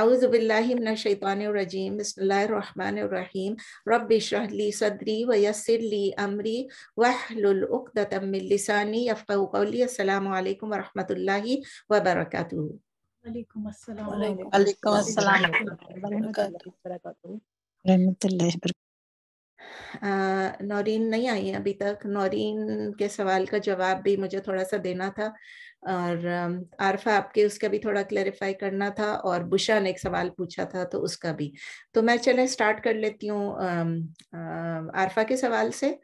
अऊज़बिल्लिमिनशैतानरजीम बसमीम रब शहली सदरी वयसरली अमरी वहलुलदानी अफ़ी अल्लाम वरहमल वबरक नौरीन नहीं आई अभी तक नौरीन के सवाल का जवाब भी मुझे थोड़ा सा देना था और आरफा आपके उसका भी थोड़ा क्लैरिफाई करना था और बुशा ने एक सवाल पूछा था तो उसका भी तो मैं चले स्टार्ट कर लेती हूँ आरफा के सवाल से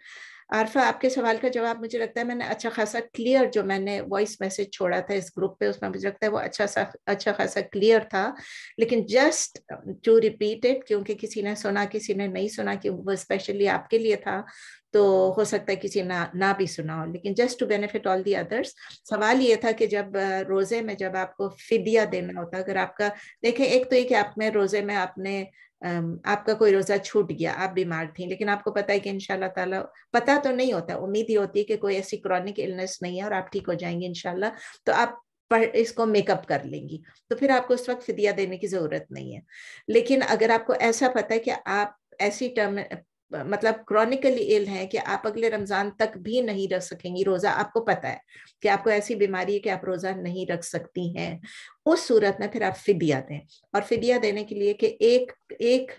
आरफा आपके सवाल का जवाब मुझे लगता है मैंने अच्छा खासा क्लियर जो मैंने वॉइस मैसेज छोड़ा था इस ग्रुप पे उसमें मुझे लगता है वो अच्छा सा अच्छा खासा क्लियर था लेकिन जस्ट टू रिपीट इट क्योंकि किसी ने सुना किसी ने नहीं सुना कि वो स्पेशली आपके लिए था तो हो सकता है किसी ना ना भी सुना हो लेकिन just to benefit all the others सवाल ये था कि जब रोजे में जब आपको फिदिया देना होता अगर आपका देखें एक तो ये कि आप में रोजे में आपने आपका कोई रोजा छूट गया आप बीमार थी लेकिन आपको पता है कि इनशाला ताला पता तो नहीं होता उम्मीद ही होती है कि कोई ऐसी क्रॉनिक इलनेस नहीं है और आप ठीक हो जाएंगे इनशाला तो आप पर इसको मेकअप कर लेंगी तो फिर आपको उस वक्त फिदिया देने की जरूरत नहीं है लेकिन अगर आपको ऐसा पता है कि आप ऐसी टर्म मतलब क्रॉनिकली इल है कि आप अगले रमजान तक भी नहीं रख सकेंगी रोजा आपको पता है कि आपको ऐसी बीमारी है कि आप रोजा नहीं रख सकती हैं उस सूरत में फिर आप फिदिया दें और फिदिया देने के लिए कि एक एक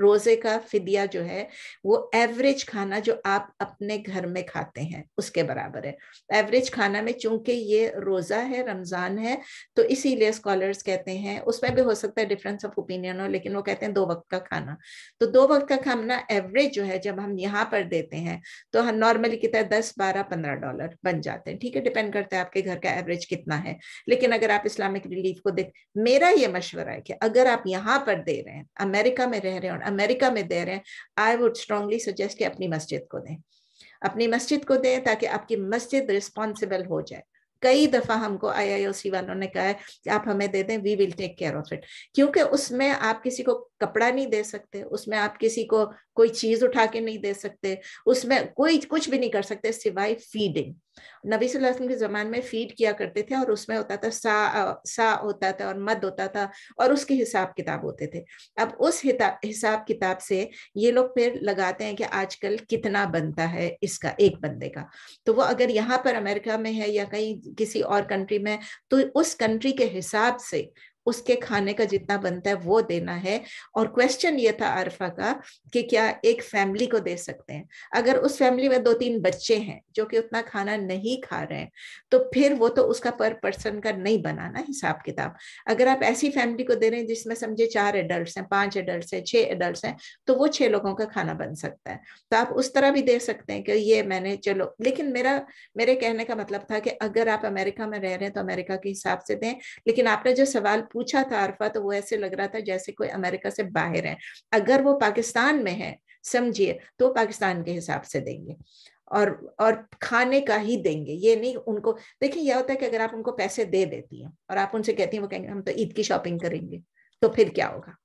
रोजे का फिदिया जो है वो एवरेज खाना जो आप अपने घर में खाते हैं उसके बराबर है एवरेज खाना में चूंकि ये रोजा है रमजान है तो इसीलिए स्कॉलर्स कहते हैं उसमें भी हो सकता है डिफरेंस ऑफ ओपिनियन हो लेकिन वो कहते हैं दो वक्त का खाना तो दो वक्त का खाना एवरेज जो है जब हम यहाँ पर देते हैं तो हम नॉर्मली कहते हैं दस बारह पंद्रह डॉलर बन जाते हैं ठीक है डिपेंड करता है आपके घर का एवरेज कितना है लेकिन अगर आप इस्लामिक रिलीफ को देख मेरा ये मशवरा है कि अगर आप यहाँ पर दे रहे हैं अमेरिका में रह रहे हैं और अमेरिका में दे रहे हैं आई वुड स्ट्रांगली सजेस्ट कि अपनी मस्जिद को दें अपनी मस्जिद को दें ताकि आपकी मस्जिद रिस्पॉन्सिबल हो जाए कई दफ़ा हमको आईआईओसी वालों ने कहा है कि आप हमें दे दें we will take care of it क्योंकि उसमें आप किसी को कपड़ा नहीं दे सकते उसमें आप किसी को कोई चीज उठा के नहीं दे सकते उसमें कोई कुछ भी नहीं कर सकते सिवाय फीडिंग नबी वसल्लम के जमान में फीड किया करते थे और उसमें होता था सा सा होता था और मद होता था और उसके हिसाब किताब होते थे अब उस हिसाब किताब से ये लोग फिर लगाते हैं कि आजकल कितना बनता है इसका एक बंदे का तो वो अगर यहाँ पर अमेरिका में है या कहीं किसी और कंट्री में तो उस कंट्री के हिसाब से उसके खाने का जितना बनता है वो देना है और क्वेश्चन ये था अरफा का कि क्या एक फैमिली को दे सकते हैं अगर उस फैमिली में दो तीन बच्चे हैं जो कि उतना खाना नहीं खा रहे हैं तो फिर वो तो उसका पर पर्सन का नहीं बनाना हिसाब किताब अगर आप ऐसी फैमिली को दे रहे हैं जिसमें समझे चार एडल्ट हैं पांच एडल्ट हैं छह एडल्ट हैं तो वो छह लोगों का खाना बन सकता है तो आप उस तरह भी दे सकते हैं कि ये मैंने चलो लेकिन मेरा मेरे कहने का मतलब था कि अगर आप अमेरिका में रह रहे हैं तो अमेरिका के हिसाब से दें लेकिन आपने जो सवाल पूछा था अरफा तो वो ऐसे लग रहा था जैसे कोई अमेरिका से बाहर है अगर वो पाकिस्तान में है समझिए तो पाकिस्तान के हिसाब से देंगे और और खाने का ही देंगे ये नहीं उनको देखिए यह होता है कि अगर आप उनको पैसे दे देती हैं और आप उनसे कहती हैं वो कहेंगे हम तो ईद की शॉपिंग करेंगे तो फिर क्या होगा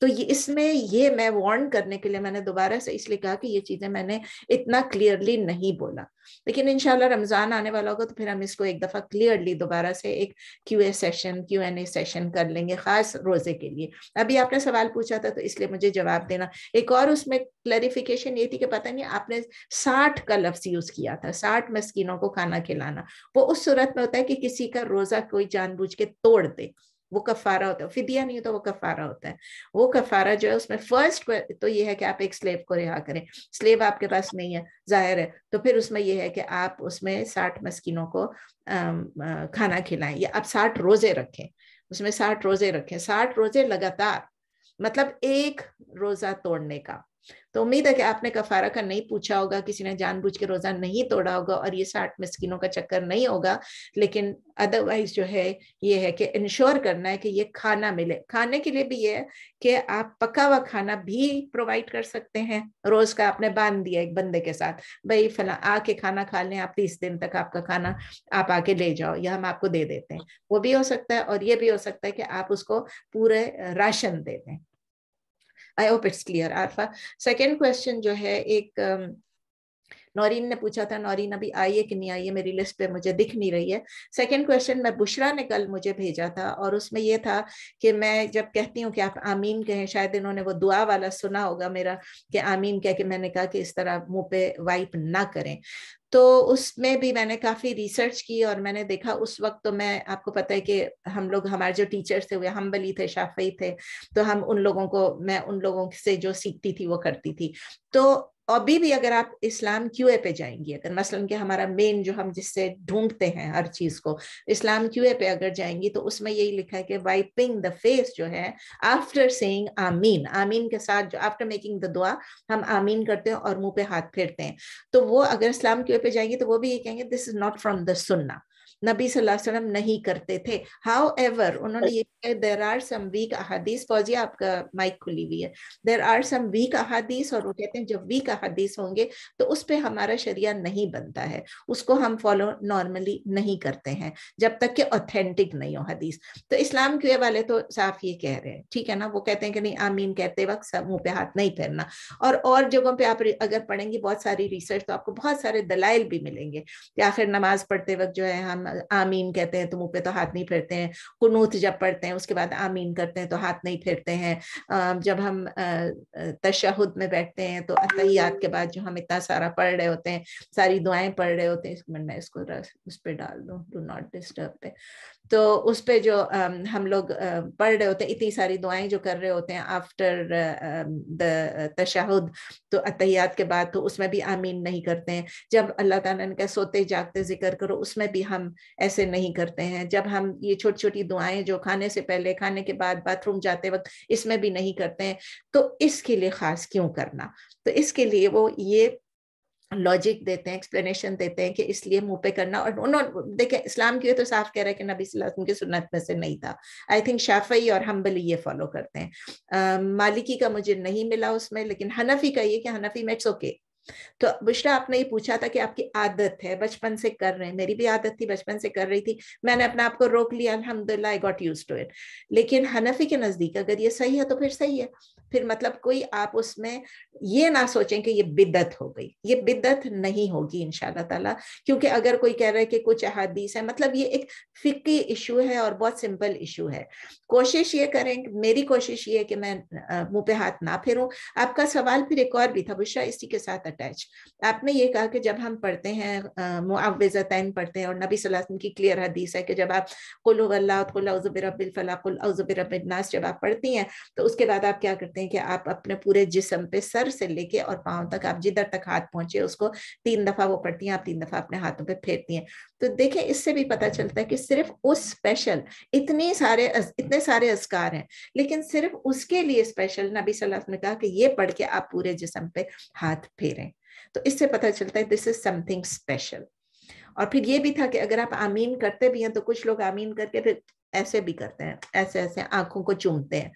तो ये इसमें ये मैं वार्न करने के लिए मैंने दोबारा से इसलिए कहा कि ये चीज़ें मैंने इतना क्लियरली नहीं बोला लेकिन इनशाला रमज़ान आने वाला होगा तो फिर हम इसको एक दफ़ा क्लियरली दोबारा से एक Q A session Q and A session कर लेंगे ख़ास रोज़े के लिए अभी आपने सवाल पूछा था तो इसलिए मुझे जवाब देना एक और उसमें क्लैरिफिकेशन ये थी कि पता नहीं आपने साठ का लफ्ज़ यूज़ किया था साठ मस्किनों को खाना खिलाना वो उस सूरत में होता है कि किसी का रोज़ा कोई जानबूझ के तोड़ दे वो कफारा होता है फिदिया नहीं होता वो कफारा होता है वो कफारा जो है उसमें फर्स्ट तो ये है कि आप एक स्लेब को रिहा करें स्लेब आपके पास नहीं है जाहिर है तो फिर उसमें यह है कि आप उसमें साठ मस्किनों को खाना खिलाएं या आप साठ रोजे रखें उसमें साठ रोजे रखें साठ रोजे लगातार मतलब एक रोजा तोड़ने का तो उम्मीद है कि आपने कफारा का नहीं पूछा होगा किसी ने जानबूझ के रोजा नहीं तोड़ा होगा और ये साठ मिसकिनों का चक्कर नहीं होगा लेकिन अदरवाइज जो है ये है कि इंश्योर करना है कि ये खाना मिले खाने के लिए भी ये है कि आप पका हुआ खाना भी प्रोवाइड कर सकते हैं रोज का आपने बांध दिया एक बंदे के साथ भाई फला आके खाना खा लें आप तीस दिन तक आपका खाना आप आके ले जाओ या हम आपको दे देते हैं वो भी हो सकता है और ये भी हो सकता है कि आप उसको पूरे राशन दे दें I hope it's clear Arfa second question जो है एक um, नौरीन ने पूछा था नौरीन अभी आई है कि नहीं आई है मेरी लिस्ट पे मुझे दिख नहीं रही है सेकेंड क्वेश्चन मैं बुशरा ने कल मुझे भेजा था और उसमें यह था कि मैं जब कहती हूँ कि आप आमीन कहें शायद इन्होंने वो दुआ वाला सुना होगा मेरा कि आमीन कह के मैंने कहा कि इस तरह मुंह पे वाइप ना करें तो उसमें भी मैंने काफ़ी रिसर्च की और मैंने देखा उस वक्त तो मैं आपको पता है कि हम लोग हमारे जो टीचर्स थे वे हम्बली थे शाफई थे तो हम उन लोगों को मैं उन लोगों से जो सीखती थी वो करती थी तो अभी भी अगर आप इस्लाम क्यूए पे जाएंगी अगर मसलन के हमारा मेन जो हम जिससे ढूंढते हैं हर चीज को इस्लाम क्यूए पे अगर जाएंगी तो उसमें यही लिखा है कि वाइपिंग द फेस जो है आफ्टर सेइंग आमीन आमीन के साथ जो आफ्टर मेकिंग द दुआ हम आमीन करते हैं और मुंह पे हाथ फेरते हैं तो वो अगर इस्लाम क्यूए पे जाएंगे तो वो भी ये कहेंगे this is not from the सुन्ना नबी वसल्लम नहीं करते थे हाउ एवर उन्होंने ये कहा देर आर सम वीक अहादीस फौजी आपका माइक खुली हुई है देर आर सम वीक अहादीस और वो कहते हैं जब वीक अहादीस होंगे तो उस पर हमारा शरिया नहीं बनता है उसको हम फॉलो नॉर्मली नहीं करते हैं जब तक कि ऑथेंटिक नहीं हो हदीस तो इस्लाम के वाले तो साफ ये कह रहे हैं ठीक है ना वो कहते हैं कि नहीं आमीन कहते वक्त सब मुंह पे हाथ नहीं फेरना और और जगहों पे आप अगर पढ़ेंगे बहुत सारी रिसर्च तो आपको बहुत सारे दलाइल भी मिलेंगे कि आखिर नमाज पढ़ते वक्त जो है हम आमीन कहते हैं तो मुंह पे तो हाथ नहीं फेरते हैं कुनूत जब पढ़ते हैं उसके बाद आमीन करते हैं तो हाथ नहीं फेरते हैं जब हम तशहद में बैठते हैं तो अतयात के बाद जो हम इतना सारा पढ़ रहे होते हैं सारी दुआएं पढ़ रहे होते हैं मैं इसको रस, उस पर डाल दूँ डू नॉट डिस्टर्ब पे तो उस पर जो हम लोग पढ़ रहे होते हैं इतनी सारी दुआएं जो कर रहे होते हैं आफ्टर द तशाहुद तो अतहियात के बाद तो उसमें भी आमीन नहीं करते हैं जब अल्लाह ताला ने कहा सोते जागते जिक्र करो उसमें भी हम ऐसे नहीं करते हैं जब हम ये छोटी छोटी दुआएं जो खाने से पहले खाने के बाद बाथरूम जाते वक्त इसमें भी नहीं करते हैं तो इसके लिए खास क्यों करना तो इसके लिए वो ये लॉजिक देते हैं एक्सप्लेनेशन देते हैं कि इसलिए मुंह पे करना और उन्होंने देखें इस्लाम की तो साफ कह रहा है कि नबी सल्लल्लाहु की सुन्नत में से नहीं था आई थिंक शाफई और हम्बली ये फॉलो करते हैं uh, मालिकी का मुझे नहीं मिला उसमें लेकिन हनफी का ये कि हनफी में इट्स ओके तो बुशरा आपने ये पूछा था कि आपकी आदत है बचपन से कर रहे हैं मेरी भी आदत थी बचपन से कर रही थी मैंने अपने आप को रोक लिया अलहमदुल्ला I got use to it लेकिन हनफी के नज़दीक अगर ये सही है तो फिर सही है फिर मतलब कोई आप उसमें ये ना सोचें कि ये बिद्दत हो गई ये बिद्दत नहीं होगी इन ताला क्योंकि अगर कोई कह रहा है कि कुछ अहादीस है मतलब ये एक फ़िक्की इशू है और बहुत सिंपल इशू है कोशिश ये करें मेरी कोशिश ये है कि मैं मुंह पे हाथ ना फेरूं आपका सवाल फिर एक और भी था बुशरा इसी के साथ अटैच आपने ये कहा कि जब हम पढ़ते हैं मुआवजतन पढ़ते हैं और नबी सल्लल्लाहु अलैहि की क्लियर हदीस है कि जब आप कुल अल्लाह कुल जब आप पढ़ती हैं तो उसके बाद आप क्या करते हैं कि आप अपने पूरे जिसम पे सर से लेके और पाँव तक आप जिधर तक हाथ पहुँचे उसको तीन दफ़ा वो पढ़ती हैं आप तीन दफ़ा अपने हाथों पर फेरती हैं तो देखें इससे भी पता चलता है कि सिर्फ उस स्पेशल इतने सारे इतने सारे असकार हैं लेकिन सिर्फ उसके लिए स्पेशल नबी सल्लल्लाहु अलैहि ने कहा कि ये पढ़ के आप पूरे जिसम पे हाथ फेरें तो इससे पता चलता है दिस इज समथिंग स्पेशल और फिर ये भी था कि अगर आप आमीन करते भी हैं तो कुछ लोग आमीन करके फिर ऐसे भी करते हैं ऐसे ऐसे आंखों को चूमते हैं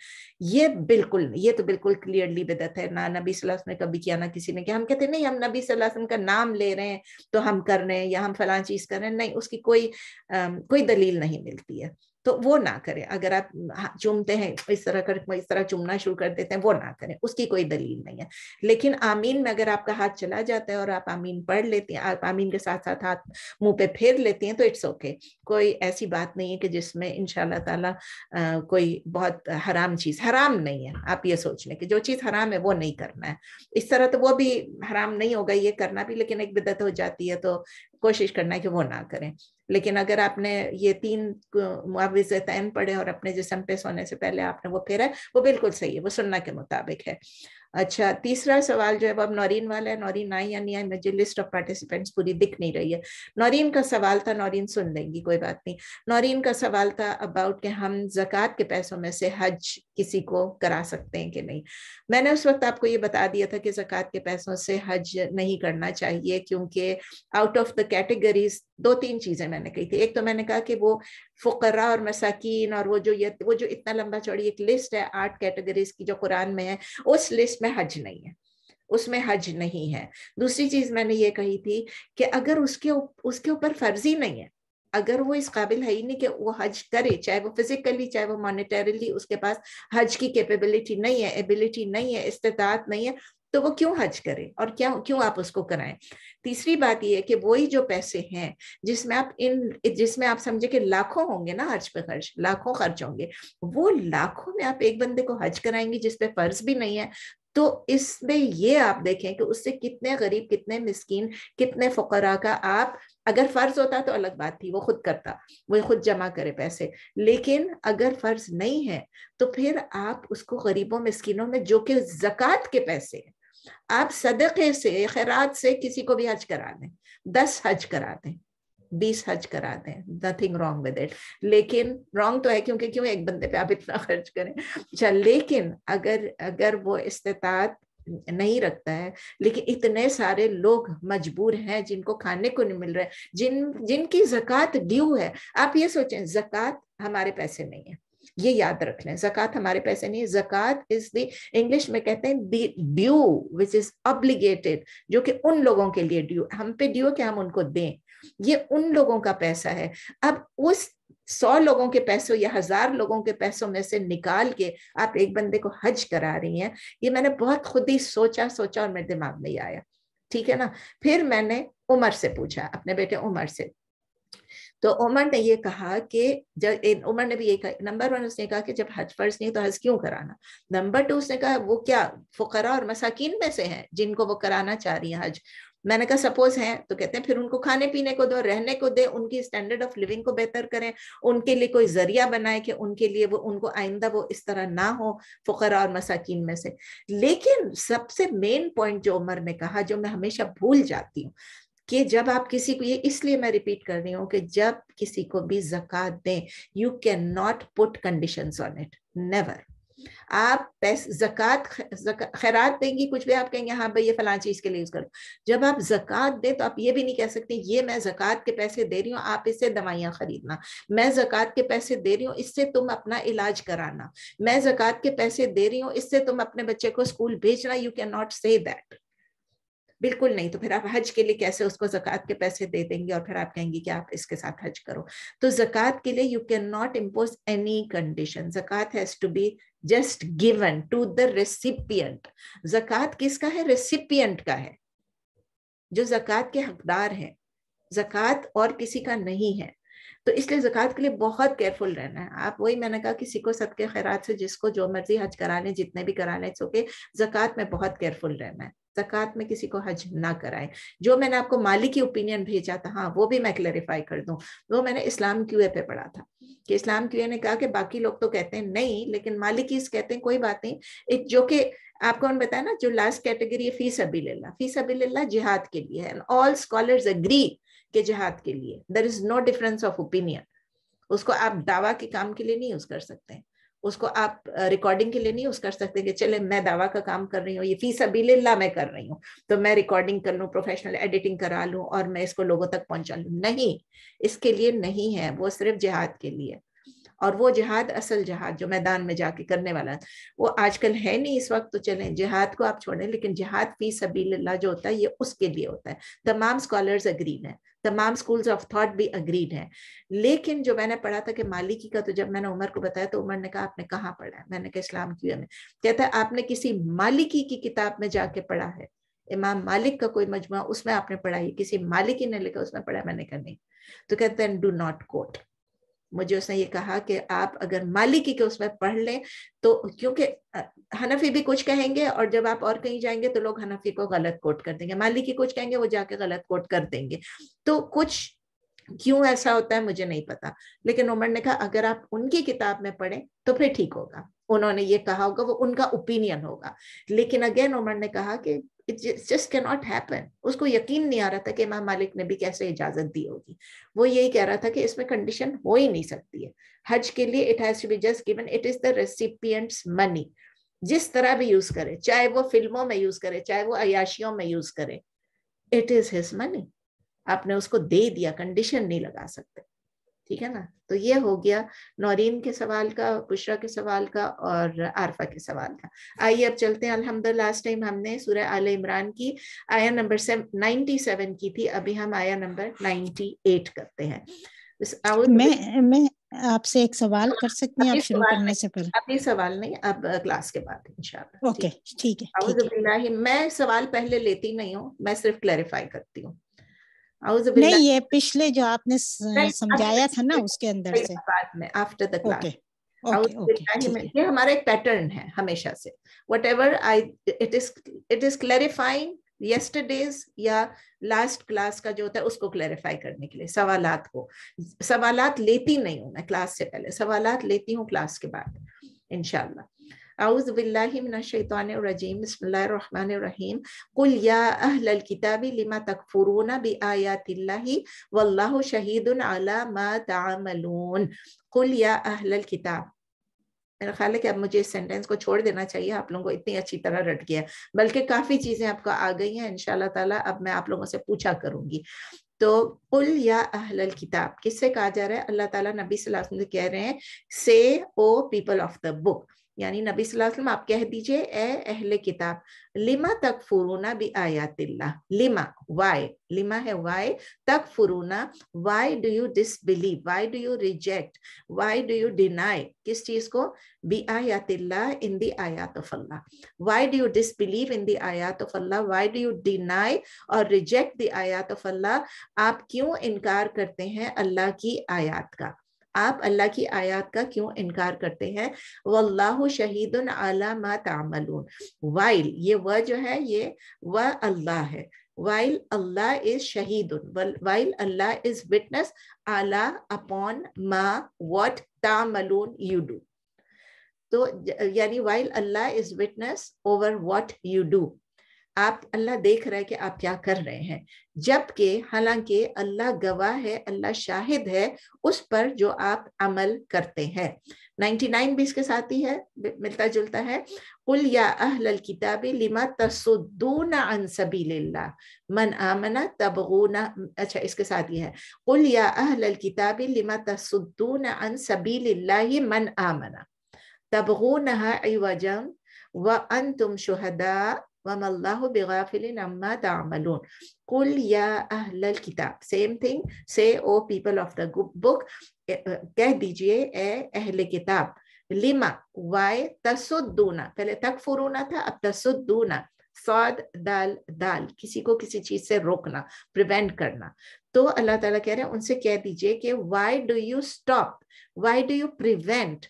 ये बिल्कुल ये तो बिल्कुल क्लियरली बिदत है ना नबी सल्लल्लाहु अलैहि ने कभी किया ना किसी ने किया हम कहते हैं नहीं हम नबी सल्लल्लाहु अलैहि का नाम ले रहे हैं तो हम कर रहे हैं या हम फलां चीज कर रहे हैं नहीं उसकी कोई आ, कोई दलील नहीं मिलती है तो वो ना करें अगर आप हाँ, चुमते हैं इस तरह कर इस तरह चुमना शुरू कर देते हैं वो ना करें उसकी कोई दलील नहीं है लेकिन आमीन में अगर आपका हाथ चला जाता है और आप आमीन पढ़ लेती हैं आप आमीन के साथ साथ हाथ मुंह पे फेर लेती हैं तो इट्स ओके कोई ऐसी बात नहीं है कि जिसमें इन शाह कोई बहुत हराम चीज़ हराम नहीं है आप ये सोच लें कि जो चीज़ हराम है वो नहीं करना है इस तरह तो वो भी हराम नहीं होगा ये करना भी लेकिन एक बिदत हो जाती है तो कोशिश करना है कि वो ना करें लेकिन अगर आपने ये तीन मुआवजे तैन पड़े और अपने जिसम पे सोने से पहले आपने वो फेरा वो बिल्कुल सही है वो सुनना के मुताबिक है अच्छा तीसरा सवाल जो है अब नौरीन वाला है नौरीन आई या नहीं आई मुझे लिस्ट ऑफ पार्टिसिपेंट्स पूरी दिख नहीं रही है नौरीन का सवाल था नौरीन सुन लेंगी कोई बात नहीं नौरीन का सवाल था अबाउट कि हम जक़ात के पैसों में से हज किसी को करा सकते हैं कि नहीं मैंने उस वक्त आपको ये बता दिया था कि जक़ात के पैसों से हज नहीं करना चाहिए क्योंकि आउट ऑफ द कैटेगरीज दो तीन चीजें मैंने कही थी एक तो मैंने कहा कि वो फुकरा और मसाकिन और वो जो ये वो जो इतना लंबा चौड़ी एक लिस्ट है आठ कैटेगरीज की जो कुरान में है उस लिस्ट में हज नहीं है उसमें हज नहीं है दूसरी चीज मैंने ये कही थी कि अगर उसके उसके ऊपर फर्जी नहीं है अगर वो इस काबिल है ही नहीं कि वो हज करे चाहे वो फिजिकली चाहे वो मॉनिटरली उसके पास हज की कैपेबिलिटी नहीं है एबिलिटी नहीं है इस्तात नहीं है तो वो क्यों हज करे और क्या क्यों आप उसको कराएं तीसरी बात यह है कि वही जो पैसे हैं जिसमें आप इन जिसमें आप समझे कि लाखों होंगे ना हज पे खर्च लाखों खर्च होंगे वो लाखों में आप एक बंदे को हज कराएंगे जिसपे फर्ज भी नहीं है तो इसमें ये आप देखें कि उससे कितने गरीब कितने मिस्कीन कितने फकरा का आप अगर फर्ज होता तो अलग बात थी वो खुद करता वो खुद जमा करे पैसे लेकिन अगर फर्ज नहीं है तो फिर आप उसको गरीबों मिस्किनों में जो कि जक़ात के पैसे हैं आप सदक़े से खैरात से किसी को भी हज करा दें दस हज करा दें बीस हज करा दें नथिंग रॉन्ग विद इट लेकिन रॉन्ग तो है क्योंकि क्यों एक बंदे पे आप इतना खर्च करें अच्छा लेकिन अगर अगर वो इस्तात नहीं रखता है लेकिन इतने सारे लोग मजबूर हैं जिनको खाने को नहीं मिल रहा है जिन जिनकी जक़ात ड्यू है आप ये सोचें जक़ात हमारे पैसे नहीं है ये याद रख लें जक़ात हमारे पैसे नहीं जक़ात इज द इंग्लिश में कहते हैं the due which is obligated जो कि उन लोगों के लिए ड्यू हम पे ड्यू कि हम उनको दें ये उन लोगों का पैसा है अब उस सौ लोगों के पैसों या हजार लोगों के पैसों में से निकाल के आप एक बंदे को हज करा रही हैं ये मैंने बहुत खुद ही सोचा सोचा और मेरे दिमाग में आया ठीक है ना फिर मैंने उमर से पूछा अपने बेटे उमर से तो उमर ने ये कहा कि जब उमर ने भी ये कहा नंबर वन उसने कहा कि जब हज फर्ज नहीं तो हज क्यों कराना नंबर टू उसने कहा वो क्या फुकरा और मसाकिन में से हैं जिनको वो कराना चाह रही है हज मैंने कहा सपोज है तो कहते हैं फिर उनको खाने पीने को दो रहने को दे उनकी स्टैंडर्ड ऑफ लिविंग को बेहतर करें उनके लिए कोई जरिया बनाए कि उनके लिए वो उनको आइंदा वो इस तरह ना हो फ़ुकर और मसाकिन में से लेकिन सबसे मेन पॉइंट जो उमर ने कहा जो मैं हमेशा भूल जाती हूँ कि जब आप किसी को ये इसलिए मैं रिपीट कर रही हूँ कि जब किसी को भी जक़ात दें you can not put condition on it never आप जक़ात खैरात देंगी कुछ भी आप कहेंगे हाँ भाई ये फलां चीज़ के लिए यूज़ करो जब आप जक़ात दें तो आप ये भी नहीं कह सकते ये मैं जक़ात के पैसे दे रही हूँ आप इससे दवाइयाँ ख़रीदना मैं जक़ात के पैसे दे रही हूँ इससे तुम अपना इलाज कराना मैं जक़ात के पैसे दे रही हूँ इससे तुम अपने बच्चे को स्कूल भेजना you can not say that बिल्कुल नहीं तो फिर आप हज के लिए कैसे उसको जक़ात के पैसे दे देंगे और फिर आप कहेंगे कि आप इसके साथ हज करो तो जक़ात के लिए you can not impose any condition जक़ात has to be just given to the recipient जक़ात किसका है रेसिपियंट का है जो जक़ात के हकदार हैं जक़ात और किसी का नहीं है तो इसलिए जक़ात के लिए बहुत केयरफुल रहना है आप वही मैंने कहा कि को सदके खैरात से जिसको जो मर्जी हज करा लें जितने भी करा लें इट्स जक़ात में बहुत केयरफुल रहना है जक़ात में किसी को हज ना कराएं जो मैंने आपको मालिक की ओपिनियन भेजा था हाँ वो भी मैं क्लैरिफाई कर दूँ वो मैंने इस्लाम क्यूए पे पढ़ा था कि इस्लाम क्यूए ने कहा कि बाकी लोग तो कहते हैं नहीं लेकिन मालिकीज कहते हैं कोई बात नहीं एक जो कि आपको उन्होंने बताया ना जो लास्ट कैटेगरी है फीस अबी फीस अबिल्ला जिहाद के लिए है एंड ऑल स्कॉलर्स अग्री के जहाद के लिए there is no difference of opinion उसको आप दावा के काम के लिए नहीं यूज कर सकते उसको आप रिकॉर्डिंग uh, के लिए नहीं यूज कर सकते कि चले मैं दावा का काम कर रही हूँ ये फीस अभी ला मैं कर रही हूँ तो मैं रिकॉर्डिंग कर लूँ प्रोफेशनल एडिटिंग करा लू और मैं इसको लोगों तक पहुंचा लूँ नहीं इसके लिए नहीं है वो सिर्फ जिहाद के लिए और वो जिहाद असल जिहाद जो मैदान में जाके करने वाला वो आजकल है नहीं इस वक्त तो चले जिहाद को आप छोड़ें लेकिन जिहाद फीस सबील्ला जो होता है ये उसके लिए होता है तमाम स्कॉलर्स अग्रीन है तमाम स्कूल्स ऑफ थॉट भी अग्रीड है लेकिन जो मैंने पढ़ा था कि मालिकी का तो जब मैंने उमर को बताया तो उमर ने कहा आपने कहाँ पढ़ा है मैंने कहा इस्लाम की में कहता है आपने किसी मालिकी की किताब में जाके पढ़ा है इमाम मालिक का कोई मजमा उसमें आपने पढ़ाई किसी मालिकी ने लिखा उसमें पढ़ा मैंने कहा नहीं तो कहते हैं डू नॉट कोट मुझे उसने ये कहा कि आप अगर मालिकी के उसमें पढ़ लें तो क्योंकि हनफी भी कुछ कहेंगे और जब आप और कहीं जाएंगे तो लोग हनफी को गलत कोट कर देंगे मालिकी कुछ कहेंगे वो जाके गलत कोट कर देंगे तो कुछ क्यों ऐसा होता है मुझे नहीं पता लेकिन उमर ने कहा अगर आप उनकी किताब में पढ़ें तो फिर ठीक होगा उन्होंने ये कहा होगा वो उनका ओपिनियन होगा लेकिन अगेन उमर ने कहा कि it just can not happen उसको यकीन नहीं आ रहा था कि इमाम मालिक ने भी कैसे इजाजत दी होगी वो यही कह रहा था कि इसमें कंडीशन हो ही नहीं सकती है हज के लिए it has be just given it is the recipients money जिस तरह भी यूज करे चाहे वो फिल्मों में यूज करे चाहे वो अयाशियों में यूज करे इट इज हिज मनी आपने उसको दे दिया कंडीशन नहीं लगा सकते ठीक है ना तो ये हो गया नौरीन के सवाल का बुशरा के सवाल का और आरफा के सवाल का आइए अब चलते हैं अल्हम्दुलिल्लाह लास्ट टाइम हमने सूर्य आल इमरान की आया नंबर से नाइन्टी सेवन की थी अभी हम आया नंबर नाइन्टी एट करते हैं तो मैं मैं आपसे एक सवाल कर सकती हूँ आप शुरू करने से पहले अभी सवाल नहीं अब क्लास के बाद इंशाल्लाह ओके ठीक है मैं सवाल पहले लेती नहीं हूँ मैं सिर्फ क्लैरिफाई करती हूँ नहीं ये पिछले जो आपने समझाया था ना उसके अंदर से बाद में आफ्टर द क्लास ये हमारा एक पैटर्न है हमेशा से whatever I it is it is clarifying yesterday's या लास्ट क्लास का जो होता है उसको क्लैरिफाई करने के लिए सवालात को सवालात लेती नहीं हूँ मैं क्लास से पहले सवालात लेती हूँ क्लास के बाद इनशाला मेरा ख्याल है कि अब मुझे इस सेंटेंस को छोड़ देना चाहिए आप लोगों को इतनी अच्छी तरह रट गया बल्कि काफ़ी चीज़ें आपको आ गई हैं इनशाला ताला अब मैं आप लोगों से पूछा करूंगी तो कुल या अहल किताब किससे कहा जा रहा है अल्लाह ताला नबी सल्लल्लाहु अलैहि वसल्लम कह रहे हैं say O people of the book यानी नबी वसल्लम आप कह दीजिए ए अहले किताब लिमा तक फुरूना भी आयातिल्ला लिमा वाई लिमा है वाई तक फुरूना why do you disbelieve why do you reject why do you deny किस चीज को बी आयातिल्ला इन दी आयात of Allah why do you disbelieve in the आयात of Allah why do you deny और रिजेक्ट दी आयात ऑफ अल्लाह आप क्यों इनकार करते हैं अल्लाह की आयात का आप अल्लाह की आयत का क्यों इनकार करते हैं वल्लाह शहीद आला मा तामलून वाइल ये वह जो है ये वह अल्लाह है वाइल अल्लाह इज शहीद वाइल अल्लाह इज विटनेस आला अपॉन मा वॉट तामलून यू डू तो यानी while Allah is witness over what you do आप अल्लाह देख रहा है कि आप क्या कर रहे हैं जबकि हालांकि अल्लाह गवाह है अल्लाह शाहिद है उस पर जो आप अमल करते हैं 99 भी इसके साथ ही है मिलता जुलता है कुल या अहल किताब लिमा तसुद्दून अन सबीलिल्लाह मन आमना तबगूना अच्छा इसके साथ ही है कुल या अहल किताब लिमा तसुद्दून अन सबी ही मन आमना तबगूनहा वजम व अन तुम शुहदा وما الله بغافل عما تعملون قل يا أهل الكتاب same thing say oh, people of the book eh, eh, कह दीजिए ए अहल किताब लिमा वाय तसुद्दूना पहले था अब तसुद्दूना सौद दाल दाल किसी को किसी चीज से रोकना प्रिवेंट करना तो अल्लाह ताला कह रहे हैं उनसे कह दीजिए कि why do you stop why do you prevent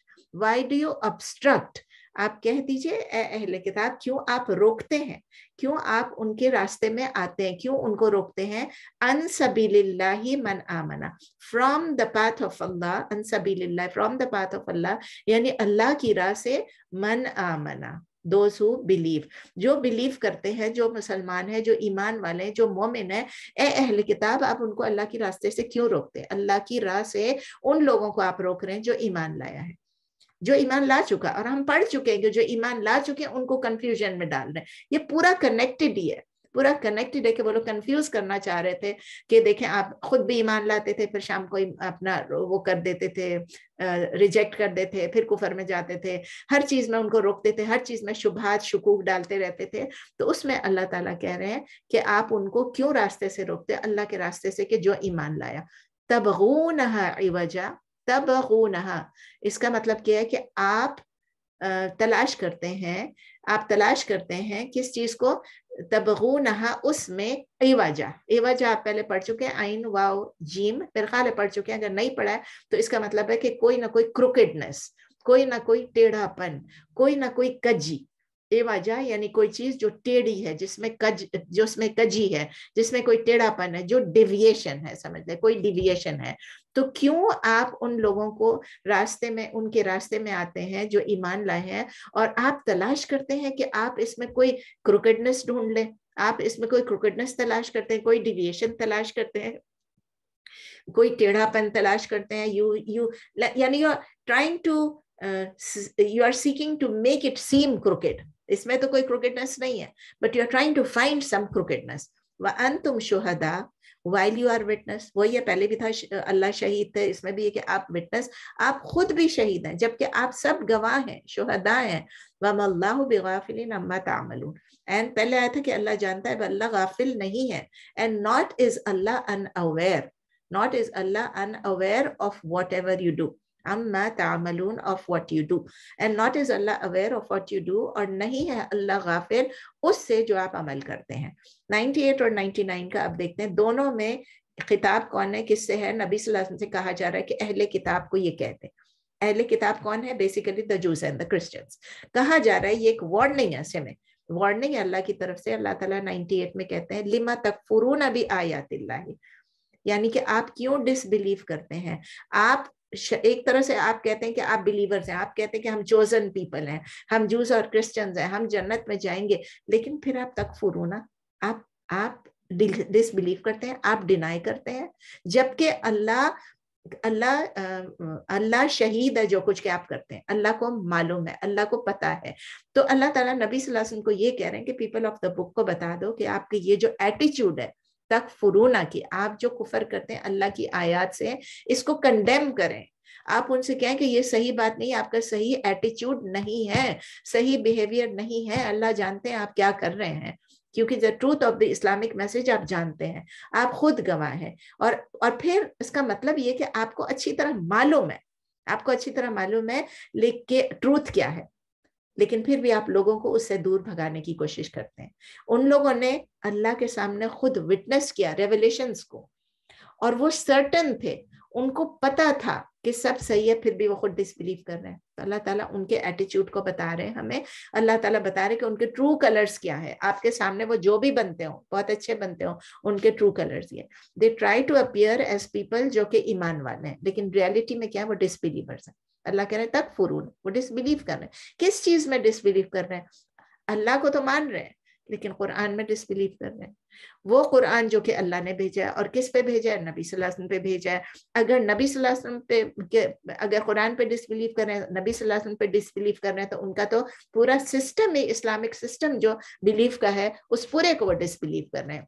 why do you obstruct आप कह दीजिए अहले किताब क्यों आप रोकते हैं क्यों आप उनके रास्ते में आते हैं क्यों उनको रोकते हैं अन सबील्ला मन आमना from the path of Allah अन सबी from the path of Allah यानी अल्लाह की राह से मन आमना दोज हु बिलीव जो बिलीव करते हैं जो मुसलमान है जो ईमान वाले हैं जो मोमिन है ए अहल किताब आप उनको अल्लाह के रास्ते से क्यों रोकते हैं अल्लाह की राह से उन लोगों को आप रोक रहे हैं जो ईमान लाया है जो ईमान ला चुका और हम पढ़ चुके हैं कि जो ईमान ला चुके हैं उनको कंफ्यूजन में डाल रहे हैं ये पूरा कनेक्टेड ही है पूरा कनेक्टेड है कि वो लोग कंफ्यूज करना चाह रहे थे कि देखें आप खुद भी ईमान लाते थे फिर शाम को अपना वो कर देते थे रिजेक्ट कर देते थे फिर कुफर में जाते थे हर चीज में उनको रोकते थे हर चीज में शुभात शकूक डालते रहते थे तो उसमें अल्लाह ताला कह रहे हैं कि आप उनको क्यों रास्ते से रोकते अल्लाह के रास्ते से कि जो ईमान लाया तबगून इवजा तब इसका मतलब क्या है कि आप तलाश करते हैं आप तलाश करते हैं किस चीज को तब नहा उसमें एवाजा एवाजा आप पहले पढ़ चुके हैं आइन वाओ जीम फिर खाले पढ़ चुके हैं अगर नहीं पढ़ा है तो इसका मतलब है कि कोई ना कोई क्रुकेडनेस कोई ना कोई टेढ़ापन कोई ना कोई कजी एवाजा यानी कोई चीज जो टेढ़ी है जिसमें कज जो उसमें कजी है जिसमें कोई टेढ़ापन है जो डिविएशन है समझ ले कोई डिविएशन है तो क्यों आप उन लोगों को रास्ते में उनके रास्ते में आते हैं जो ईमान लाए हैं और आप तलाश करते हैं कि आप इसमें कोई क्रिकेटनेस ढूंढ लें आप इसमें कोई क्रिकेटनेस तलाश करते हैं कोई डिविएशन तलाश करते हैं कोई टेढ़ापन तलाश करते हैं यू यू यानी you are trying to you are seeking to make it seem crooked इसमें तो कोई क्रिकेटनेस नहीं है but you are trying to find some crookedness व अंतुम शुहदा वाइल यू आर विटनेस वही है पहले भी था अल्लाह शहीद थे इसमें भी है कि आप विटनेस आप खुद भी शहीद हैं जबकि आप सब गवाह हैं शुहदा हैं वम अल्लाह बेगाफिल अम्मा तमल एंड पहले आया था कि अल्लाह जानता है अल्लाह गाफिल नहीं है and not is Allah unaware not is Allah unaware of whatever you do અમે તમે કામ કરો છો what you do and not is Allah aware of what you do ઓર નહીં હૈ અલ્લાહ ગાફિલ ઉસ સે જો આપ अमल karte hain 98 ઓર 99 કા આપણે દેખતે ہیں دونوں મેં કિતાબ કોન હે کس سے હે نبی صلی اللہ علیہ وسلم સે કહા جا رہا ہے કે اہل کتاب કો યે કહેતે اہل کتاب કોન હે basically the Jews and the Christians કહા جا رہا હે યે એક વોર્નિંગ હે સે મે વોર્નિંગ હે અલ્લાહ કી તરફ સે અલ્લાહ તઆલા 98 મે કહેતે હૈ લિમા તકફુરુન બિ આયાતિલ્લાહ યાની કે આપ ક્યો ડિસબીલીવ karte hain આપ एक तरह से आप कहते हैं कि आप बिलीवर्स हैं आप कहते हैं कि हम चोजन पीपल हैं हम जूस और क्रिश्चन हैं हम जन्नत में जाएंगे लेकिन फिर आप तक फुरू ना आप आप डिसबिलीव करते हैं आप डिनाई करते हैं जबकि अल्लाह अल्लाह अल्लाह शहीद है जो कुछ के आप करते हैं अल्लाह को मालूम है अल्लाह को पता है तो अल्लाह ताला नबी सल्लल्लाहु अलैहि वसल्लम को ये कह रहे हैं कि पीपल ऑफ द बुक को बता दो कि आपके ये जो एटीट्यूड है तक फुरूना की आप जो कुफर करते हैं अल्लाह की आयात से इसको कंडेम करें आप उनसे कहें कि ये सही बात नहीं आपका सही एटीट्यूड नहीं है सही बिहेवियर नहीं है अल्लाह जानते हैं आप क्या कर रहे हैं क्योंकि the truth of the Islamic message आप जानते हैं आप खुद गवाह हैं और और फिर इसका मतलब ये कि आपको अच्छी तरह मालूम है आपको अच्छी तरह मालूम है लेकिन ट्रूथ क्या है लेकिन फिर भी आप लोगों को उससे दूर भगाने की कोशिश करते हैं उन लोगों ने अल्लाह के सामने खुद विटनेस किया रेवलेशन को और वो सर्टन थे उनको पता था कि सब सही है फिर भी वो खुद डिसबिलीव कर रहे हैं तो अल्लाह ताला उनके एटीट्यूड को बता रहे हैं हमें अल्लाह ताला बता रहे हैं कि उनके ट्रू कलर्स क्या है आपके सामने वो जो भी बनते हो बहुत अच्छे बनते हो उनके ट्रू कलर्स ये they try to appear as people जो कि ईमान वाले हैं लेकिन रियलिटी में क्या है वो डिसबिलीवर्स है अल्लाह कह रहे हैं तक फुरून वो डिसबिलीव कर रहे हैं किस चीज में डिसबिलीव कर रहे हैं अल्लाह को तो मान रहे हैं लेकिन कुरान में डिसबिलीव कर रहे हैं वो कुरान जो कि अल्लाह ने भेजा है और किस पे भेजा है नबी सल्लल्लाहु अलैहि वसल्लम पे भेजा है अगर नबी सल्लल्लाहु अलैहि वसल्लम पे के अगर कुरान पे डिसबिलीव कर रहे हैं नबी सल्लल्लाहु अलैहि वसल्लम पे डिसबिलीव कर रहे हैं तो उनका तो पूरा सिस्टम ही इस्लामिक सिस्टम जो बिलीव का है उस पूरे को वो डिसबिलीव कर रहे हैं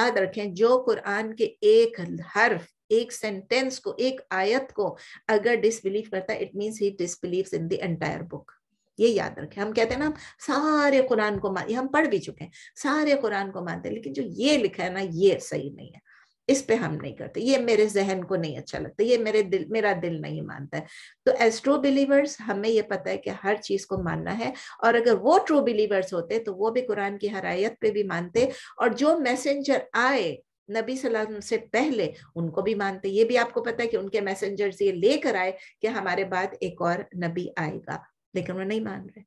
याद रखें जो कुरान के एक हर्फ एक सेंटेंस को एक आयत को अगर डिसबिलीव करता है it means he disbelieve in the book ये याद रखें हम कहते हैं ना हम सारे कुरान को मान हम पढ़ भी चुके हैं सारे कुरान को मानते हैं लेकिन जो ये लिखा है ना ये सही नहीं है इस पे हम नहीं करते ये मेरे जहन को नहीं अच्छा लगता ये मेरे दिल मेरा दिल नहीं मानता है तो एज ट्रू बिलीवर्स हमें ये पता है कि हर चीज को मानना है और अगर वो ट्रू बिलीवर्स होते तो वो भी कुरान की हरायत पे भी मानते और जो मैसेंजर आए नबी सल्लल्लाहु से पहले उनको भी मानते ये भी आपको पता है कि उनके मैसेंजर्स ये लेकर आए कि हमारे बाद एक और नबी आएगा लेकिन वो नहीं मान रहे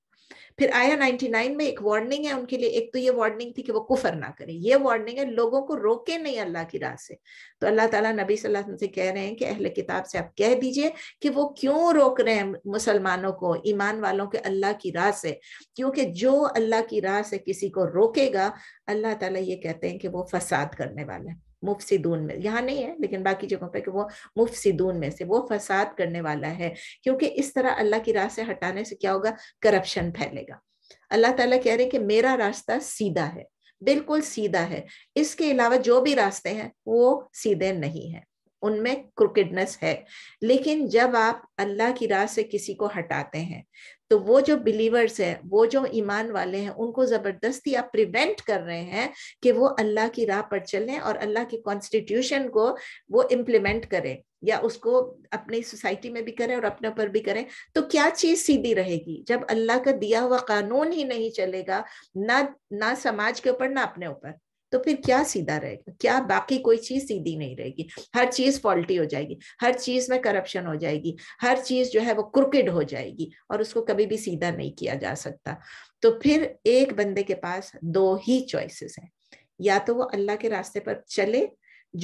फिर आया 99 में एक वार्निंग है उनके लिए एक तो ये वार्निंग थी कि वो कुफर ना करें ये वार्निंग है लोगों को रोके नहीं अल्लाह की राह से तो अल्लाह ताला नबी सल्लल्लाहु अलैहि वसल्लम से कह रहे हैं कि अहले किताब से आप कह दीजिए कि वो क्यों रोक रहे हैं मुसलमानों को ईमान वालों के अल्लाह की राह से क्योंकि जो अल्लाह की राह से किसी को रोकेगा अल्लाह ताला ये कहते हैं कि वो फसाद करने वाला है मुफ्त में यहाँ नहीं है लेकिन बाकी जगहों पर वो मुफ्त में से वो फसाद करने वाला है क्योंकि इस तरह अल्लाह की राह से हटाने से क्या होगा करप्शन फैलेगा अल्लाह ताला कह रहे हैं कि मेरा रास्ता सीधा है बिल्कुल सीधा है इसके अलावा जो भी रास्ते हैं वो सीधे नहीं है उनमें क्रिकेटनेस है लेकिन जब आप अल्लाह की राह से किसी को हटाते हैं तो वो जो बिलीवर्स हैं वो जो ईमान वाले हैं उनको जबरदस्ती आप प्रिवेंट कर रहे हैं कि वो अल्लाह की राह पर चलें और अल्लाह के कॉन्स्टिट्यूशन को वो इम्प्लीमेंट करें या उसको अपनी सोसाइटी में भी करें और अपने ऊपर भी करें तो क्या चीज सीधी रहेगी जब अल्लाह का दिया हुआ कानून ही नहीं चलेगा ना ना समाज के ऊपर ना अपने ऊपर तो फिर क्या सीधा रहेगा क्या बाकी कोई चीज सीधी नहीं रहेगी हर चीज फॉल्टी हो जाएगी हर चीज में करप्शन हो जाएगी हर चीज जो है वो क्रुकेड हो जाएगी और उसको कभी भी सीधा नहीं किया जा सकता तो फिर एक बंदे के पास दो ही चॉइसेस हैं या तो वो अल्लाह के रास्ते पर चले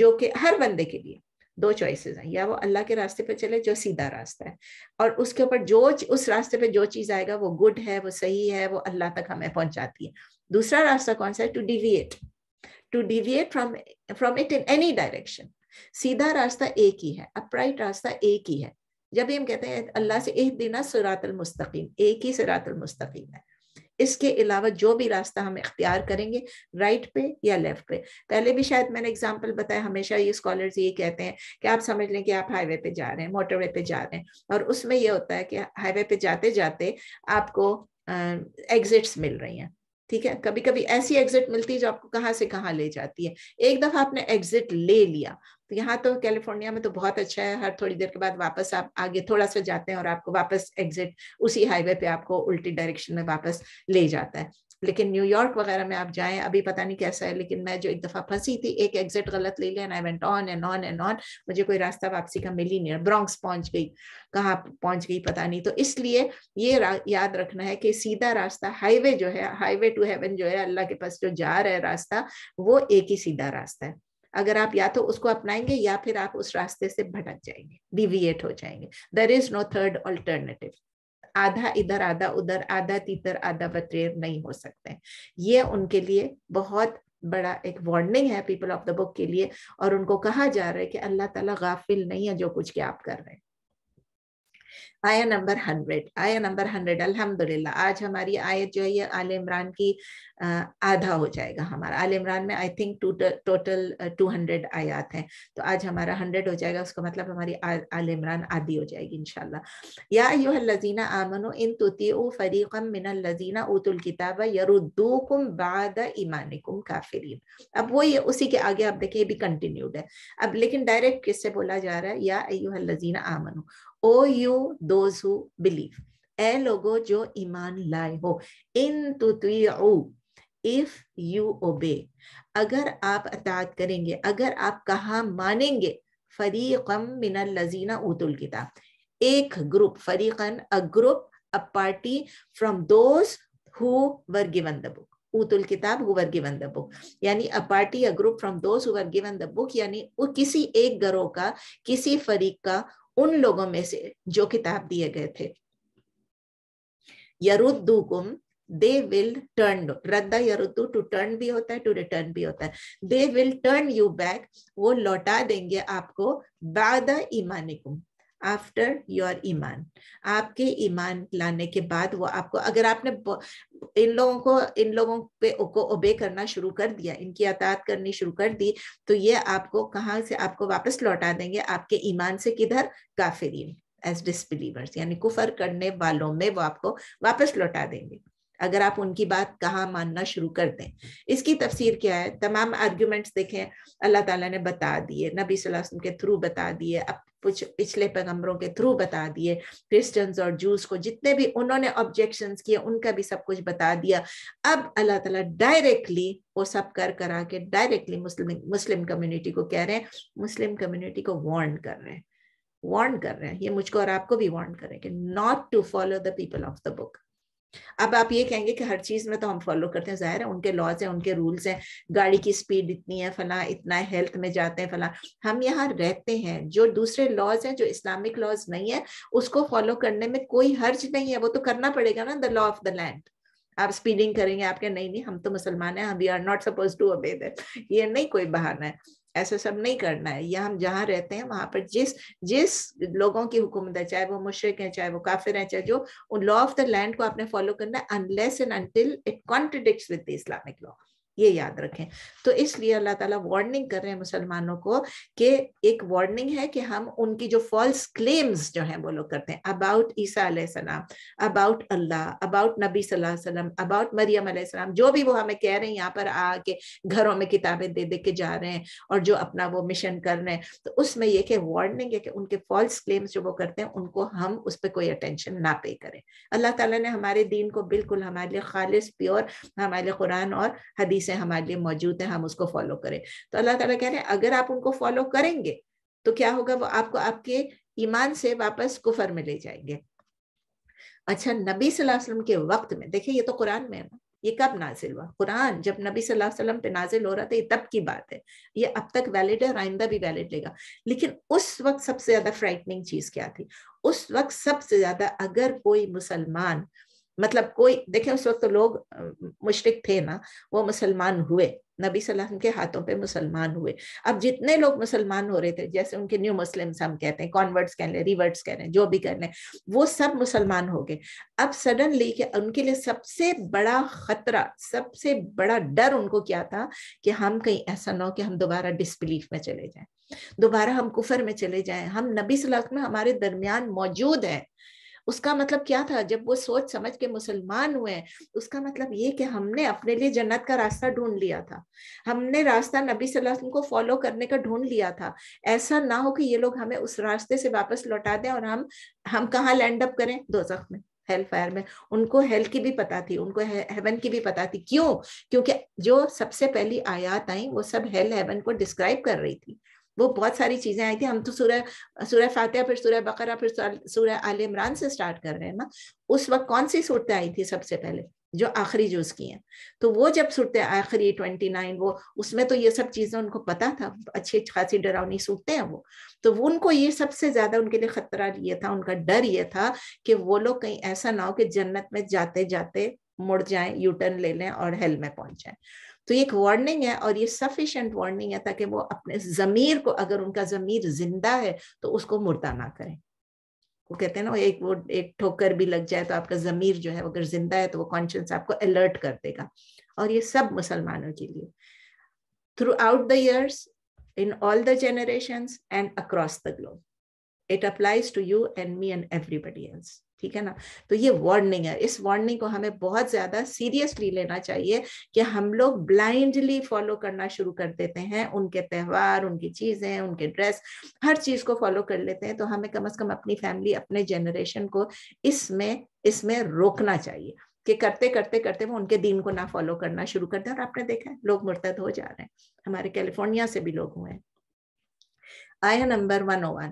जो कि हर बंदे के लिए दो चॉइसेस हैं या वो अल्लाह के रास्ते पर चले जो सीधा रास्ता है और उसके ऊपर जो उस रास्ते पर जो चीज़ आएगा वो गुड है वो सही है वो अल्लाह तक हमें पहुंचाती है दूसरा रास्ता कौन सा है to deviate to deviate from, from it in any direction. सीधा रास्ता एक ही है अपराइट रास्ता एक ही है जब हम कहते हैं अल्लाह से एक दिन सुरातल मुस्तकीम एक ही सुरातल मुस्तकीम है इसके अलावा जो भी रास्ता हम इख्तियार करेंगे राइट पे या लेफ्ट पे पहले भी शायद मैंने एग्जांपल बताया हमेशा ये स्कॉलर्स ये कहते हैं कि आप समझ लें कि आप हाईवे पे जा रहे हैं मोटरवे पे जा रहे हैं और उसमें यह होता है कि हाईवे पे जाते जाते आपको एग्जिट्स मिल रही हैं ठीक है कभी कभी ऐसी एग्जिट मिलती है जो आपको कहाँ से कहाँ ले जाती है एक दफा आपने एग्जिट ले लिया तो यहाँ तो कैलिफोर्निया में तो बहुत अच्छा है हर थोड़ी देर के बाद वापस आप आगे थोड़ा सा जाते हैं और आपको वापस एग्जिट उसी हाईवे पे आपको उल्टी डायरेक्शन में वापस ले जाता है लेकिन न्यूयॉर्क वगैरह में आप जाएं अभी पता नहीं कैसा है लेकिन मैं जो एक दफा फंसी थी एक एग्जिट गलत ले लिया and I went on and on and on मुझे कोई रास्ता वापसी का मिल ही नहीं ब्रॉन्क्स पहुंच गई कहाँ पहुंच गई पता नहीं तो इसलिए ये याद रखना है कि सीधा रास्ता हाईवे जो है हाईवे टू हेवन जो है अल्लाह के पास जो जा रहा है रास्ता वो एक ही सीधा रास्ता है अगर आप या तो उसको अपनाएंगे या फिर आप उस रास्ते से भटक जाएंगे डिविएट हो जाएंगे there is no third alternative आधा इधर आधा उधर आधा तीतर आधा बतरेर नहीं हो सकते ये उनके लिए बहुत बड़ा एक वार्निंग है पीपल ऑफ द बुक के लिए और उनको कहा जा रहा है कि अल्लाह ताला गाफिल नहीं है जो कुछ के आप कर रहे हैं आया नंबर हंड्रेड आया नंबर हंड्रेड अल्हम्दुलिल्लाह आज हमारी आयत जो है ये आल इमरान की आधा हो जाएगा हमारा आल इमरान में I think total two hundred आयात हैं तो आज हमारा हंड्रेड हो जाएगा उसका मतलब हमारी आल इमरान आधी हो जाएगी इनशाला या यो लजीना आमनो इन तुती फरीकम मिन लजीना उतुल किताब यरुद्दूकुम बाद ईमानिकुम काफिरीन अब वो ये उसी के आगे आप देखिए ये भी कंटिन्यूड है अब लेकिन डायरेक्ट किससे बोला जा रहा है या अयुहल लजीना आमनो O you those who believe ए लोगो जो ईमान लाए हो इन तु इफ यू ओबे अगर आप अतात करेंगे अगर आप कहा मानेंगे फरीकमीना उतुल किताब एक ग्रुप फरीकन a group a party from those who were given the book उतुल किताब who were given the book यानी a party a group from those who were given the book यानी वो किसी एक ग्रोह का किसी फरीक का उन लोगों में से जो किताब दिए गए थे यरुद्दुकुम दे विल टर्न रद्दा यरुद्दू टू टर्न भी होता है टू रिटर्न भी होता है they will turn you back वो लौटा देंगे आपको बाद ईमानिकुम आफ्टर योर ईमान आपके ईमान लाने के बाद वो आपको अगर आपने इन लोगों को इन लोगों पे को ओबे करना शुरू कर दिया इनकी अतात करनी शुरू कर दी तो ये आपको कहाँ से आपको वापस लौटा देंगे आपके ईमान से किधर काफिरीन एज डिसबिलीवर्स यानी कुफर करने वालों में वो आपको वापस लौटा देंगे अगर आप उनकी बात कहाँ मानना शुरू कर दें इसकी तफसीर क्या है तमाम आर्ग्यूमेंट्स देखें अल्लाह ताला ने बता दिए नबी वसल्लम के थ्रू बता दिए अब कुछ पिछले पैगम्बरों के थ्रू बता दिए क्रिश्चियंस और जूस को जितने भी उन्होंने ऑब्जेक्शन किए उनका भी सब कुछ बता दिया अब अल्लाह ताला डायरेक्टली वो सब कर करा के डायरेक्टली मुस्लिम मुस्लिम कम्युनिटी को कह रहे हैं मुस्लिम कम्युनिटी को वार्न कर रहे हैं वार्न कर रहे हैं ये मुझको और आपको भी वार्न कर रहे हैं कि not to follow the people of the book अब आप ये कहेंगे कि हर चीज में तो हम फॉलो करते हैं जाहिर है उनके लॉज हैं उनके रूल्स हैं गाड़ी की स्पीड इतनी है फला इतना है हेल्थ में जाते हैं फला हम यहाँ रहते हैं जो दूसरे लॉज हैं जो इस्लामिक लॉज नहीं है उसको फॉलो करने में कोई हर्ज नहीं है वो तो करना पड़ेगा ना the law of the land आप स्पीडिंग करेंगे आप क्या नहीं नहीं हम तो मुसलमान हैं हम we are not suppose to obey that ये नहीं कोई बहाना है ऐसा सब नहीं करना है यह हम जहाँ रहते हैं वहां पर जिस जिस लोगों की हुकूमत है चाहे वो मुशरक है चाहे वो काफिर है चाहे जो उन लॉ ऑफ द लैंड को आपने फॉलो करना है unless and until it contradict with the Islamic law ये याद रखें तो इसलिए अल्लाह ताला वार्निंग कर रहे हैं मुसलमानों को कि एक वार्निंग है कि हम उनकी जो फॉल्स क्लेम्स जो हैं वो लोग करते हैं अबाउट ईसा सलाम अबाउट अल्लाह अबाउट नबी वसल्लम अबाउट मरियम सलाम जो भी वो हमें कह रहे हैं यहाँ पर आके घरों में किताबें दे दे के जा रहे हैं और जो अपना वो मिशन कर रहे हैं तो उसमें यह कि वार्निंग है कि उनके फॉल्स क्लेम्स जो वो करते हैं उनको हम उस पर कोई अटेंशन ना पे करें अल्लाह ताला ने हमारे दीन को बिल्कुल हमारे लिए खालिश प्योर हमारे लिए कुरान और हदीस हदीसें हमारे लिए मौजूद है हम उसको फॉलो करें तो अल्लाह ताला कह रहे हैं अगर आप उनको फॉलो करेंगे तो क्या होगा वो आपको आपके ईमान से वापस कुफर में ले जाएंगे अच्छा नबी सल्लल्लाहु वसल्लम के वक्त में देखिए ये तो कुरान में है ना ये कब नाजिल हुआ कुरान जब नबी सल्लल्लाहु अलैहि वसल्लम पे नाजिल हो रहा था ये तब की बात है ये अब तक वैलिड है और आइंदा भी वैलिड लेगा लेकिन उस वक्त सबसे ज्यादा फ्राइटनिंग चीज क्या थी उस वक्त सबसे ज्यादा अगर कोई मुसलमान मतलब कोई देखे उस वक्त तो लोग मुशरक थे ना वो मुसलमान हुए नबी सल्लल्लाहु के हाथों पे मुसलमान हुए अब जितने लोग मुसलमान हो रहे थे जैसे उनके न्यू मुस्लिम्स हम कहते हैं कॉन्वर्ट्स कह लें रिवर्ट्स कह लें जो भी कर लें वो सब मुसलमान हो गए अब सडनली उनके लिए सबसे बड़ा खतरा सबसे बड़ा डर उनको क्या था कि हम कहीं ऐसा ना हो कि हम दोबारा डिसबिलीफ में चले जाए दोबारा हम कुफर में चले जाए हम नबी सल्लल्लाहु अलैहि वसल्लम हमारे दरमियान मौजूद हैं उसका मतलब क्या था जब वो सोच समझ के मुसलमान हुए उसका मतलब ये कि हमने अपने लिए जन्नत का रास्ता ढूंढ लिया था हमने रास्ता नबी वसल्लम को फॉलो करने का ढूंढ लिया था ऐसा ना हो कि ये लोग हमें उस रास्ते से वापस लौटा दें और हम हम कहाँ लैंड अप करें दो में हेल फायर में उनको हेल की भी पता थी उनको हेवन की भी पता थी क्यों क्योंकि जो सबसे पहली आयात आई वो सब हेल हेवन को डिस्क्राइब कर रही थी वो बहुत सारी चीजें आई थी हम तो सूर्य सूर्य फातह फिर सूर्य बकरा फिर सूर्य आल इमरान से स्टार्ट कर रहे हैं ना उस वक्त कौन सी सूरतें आई थी सबसे पहले जो आखिरी जूस की हैं तो वो जब सूरतें आखिरी ट्वेंटी नाइन वो उसमें तो ये सब चीजें उनको पता था अच्छी खासी डरावनी सूरतें हैं वो तो वो उनको ये सबसे ज्यादा उनके लिए खतरा ये था उनका डर ये था कि वो लोग कहीं ऐसा ना हो कि जन्नत में जाते जाते मुड़ जाए यूटर्न ले लें और हेल में पहुंच जाए तो ये एक वार्निंग है और ये सफिशेंट वार्निंग है ताकि वो अपने ज़मीर को अगर उनका ज़मीर जिंदा है तो उसको मुर्दा ना करें वो कहते हैं ना एक वो एक ठोकर भी लग जाए तो आपका ज़मीर जो है अगर जिंदा है तो वो कॉन्शियस आपको अलर्ट कर देगा और ये सब मुसलमानों के लिए throughout the years in all the generation and across the globe it applies to you and me and everybody else ठीक है ना तो ये वार्निंग है इस वार्निंग को हमें बहुत ज्यादा सीरियसली लेना चाहिए कि हम लोग ब्लाइंडली फॉलो करना शुरू कर देते हैं उनके त्यौहार उनकी चीजें उनके ड्रेस हर चीज को फॉलो कर लेते हैं तो हमें कम से कम अपनी फैमिली अपने जनरेशन को इसमें इसमें रोकना चाहिए कि करते करते करते वो उनके दीन को ना फॉलो करना शुरू कर दे और आपने देखा है लोग मुर्तद हो जा रहे हैं हमारे कैलिफोर्निया से भी लोग हुए हैं आया number one oh one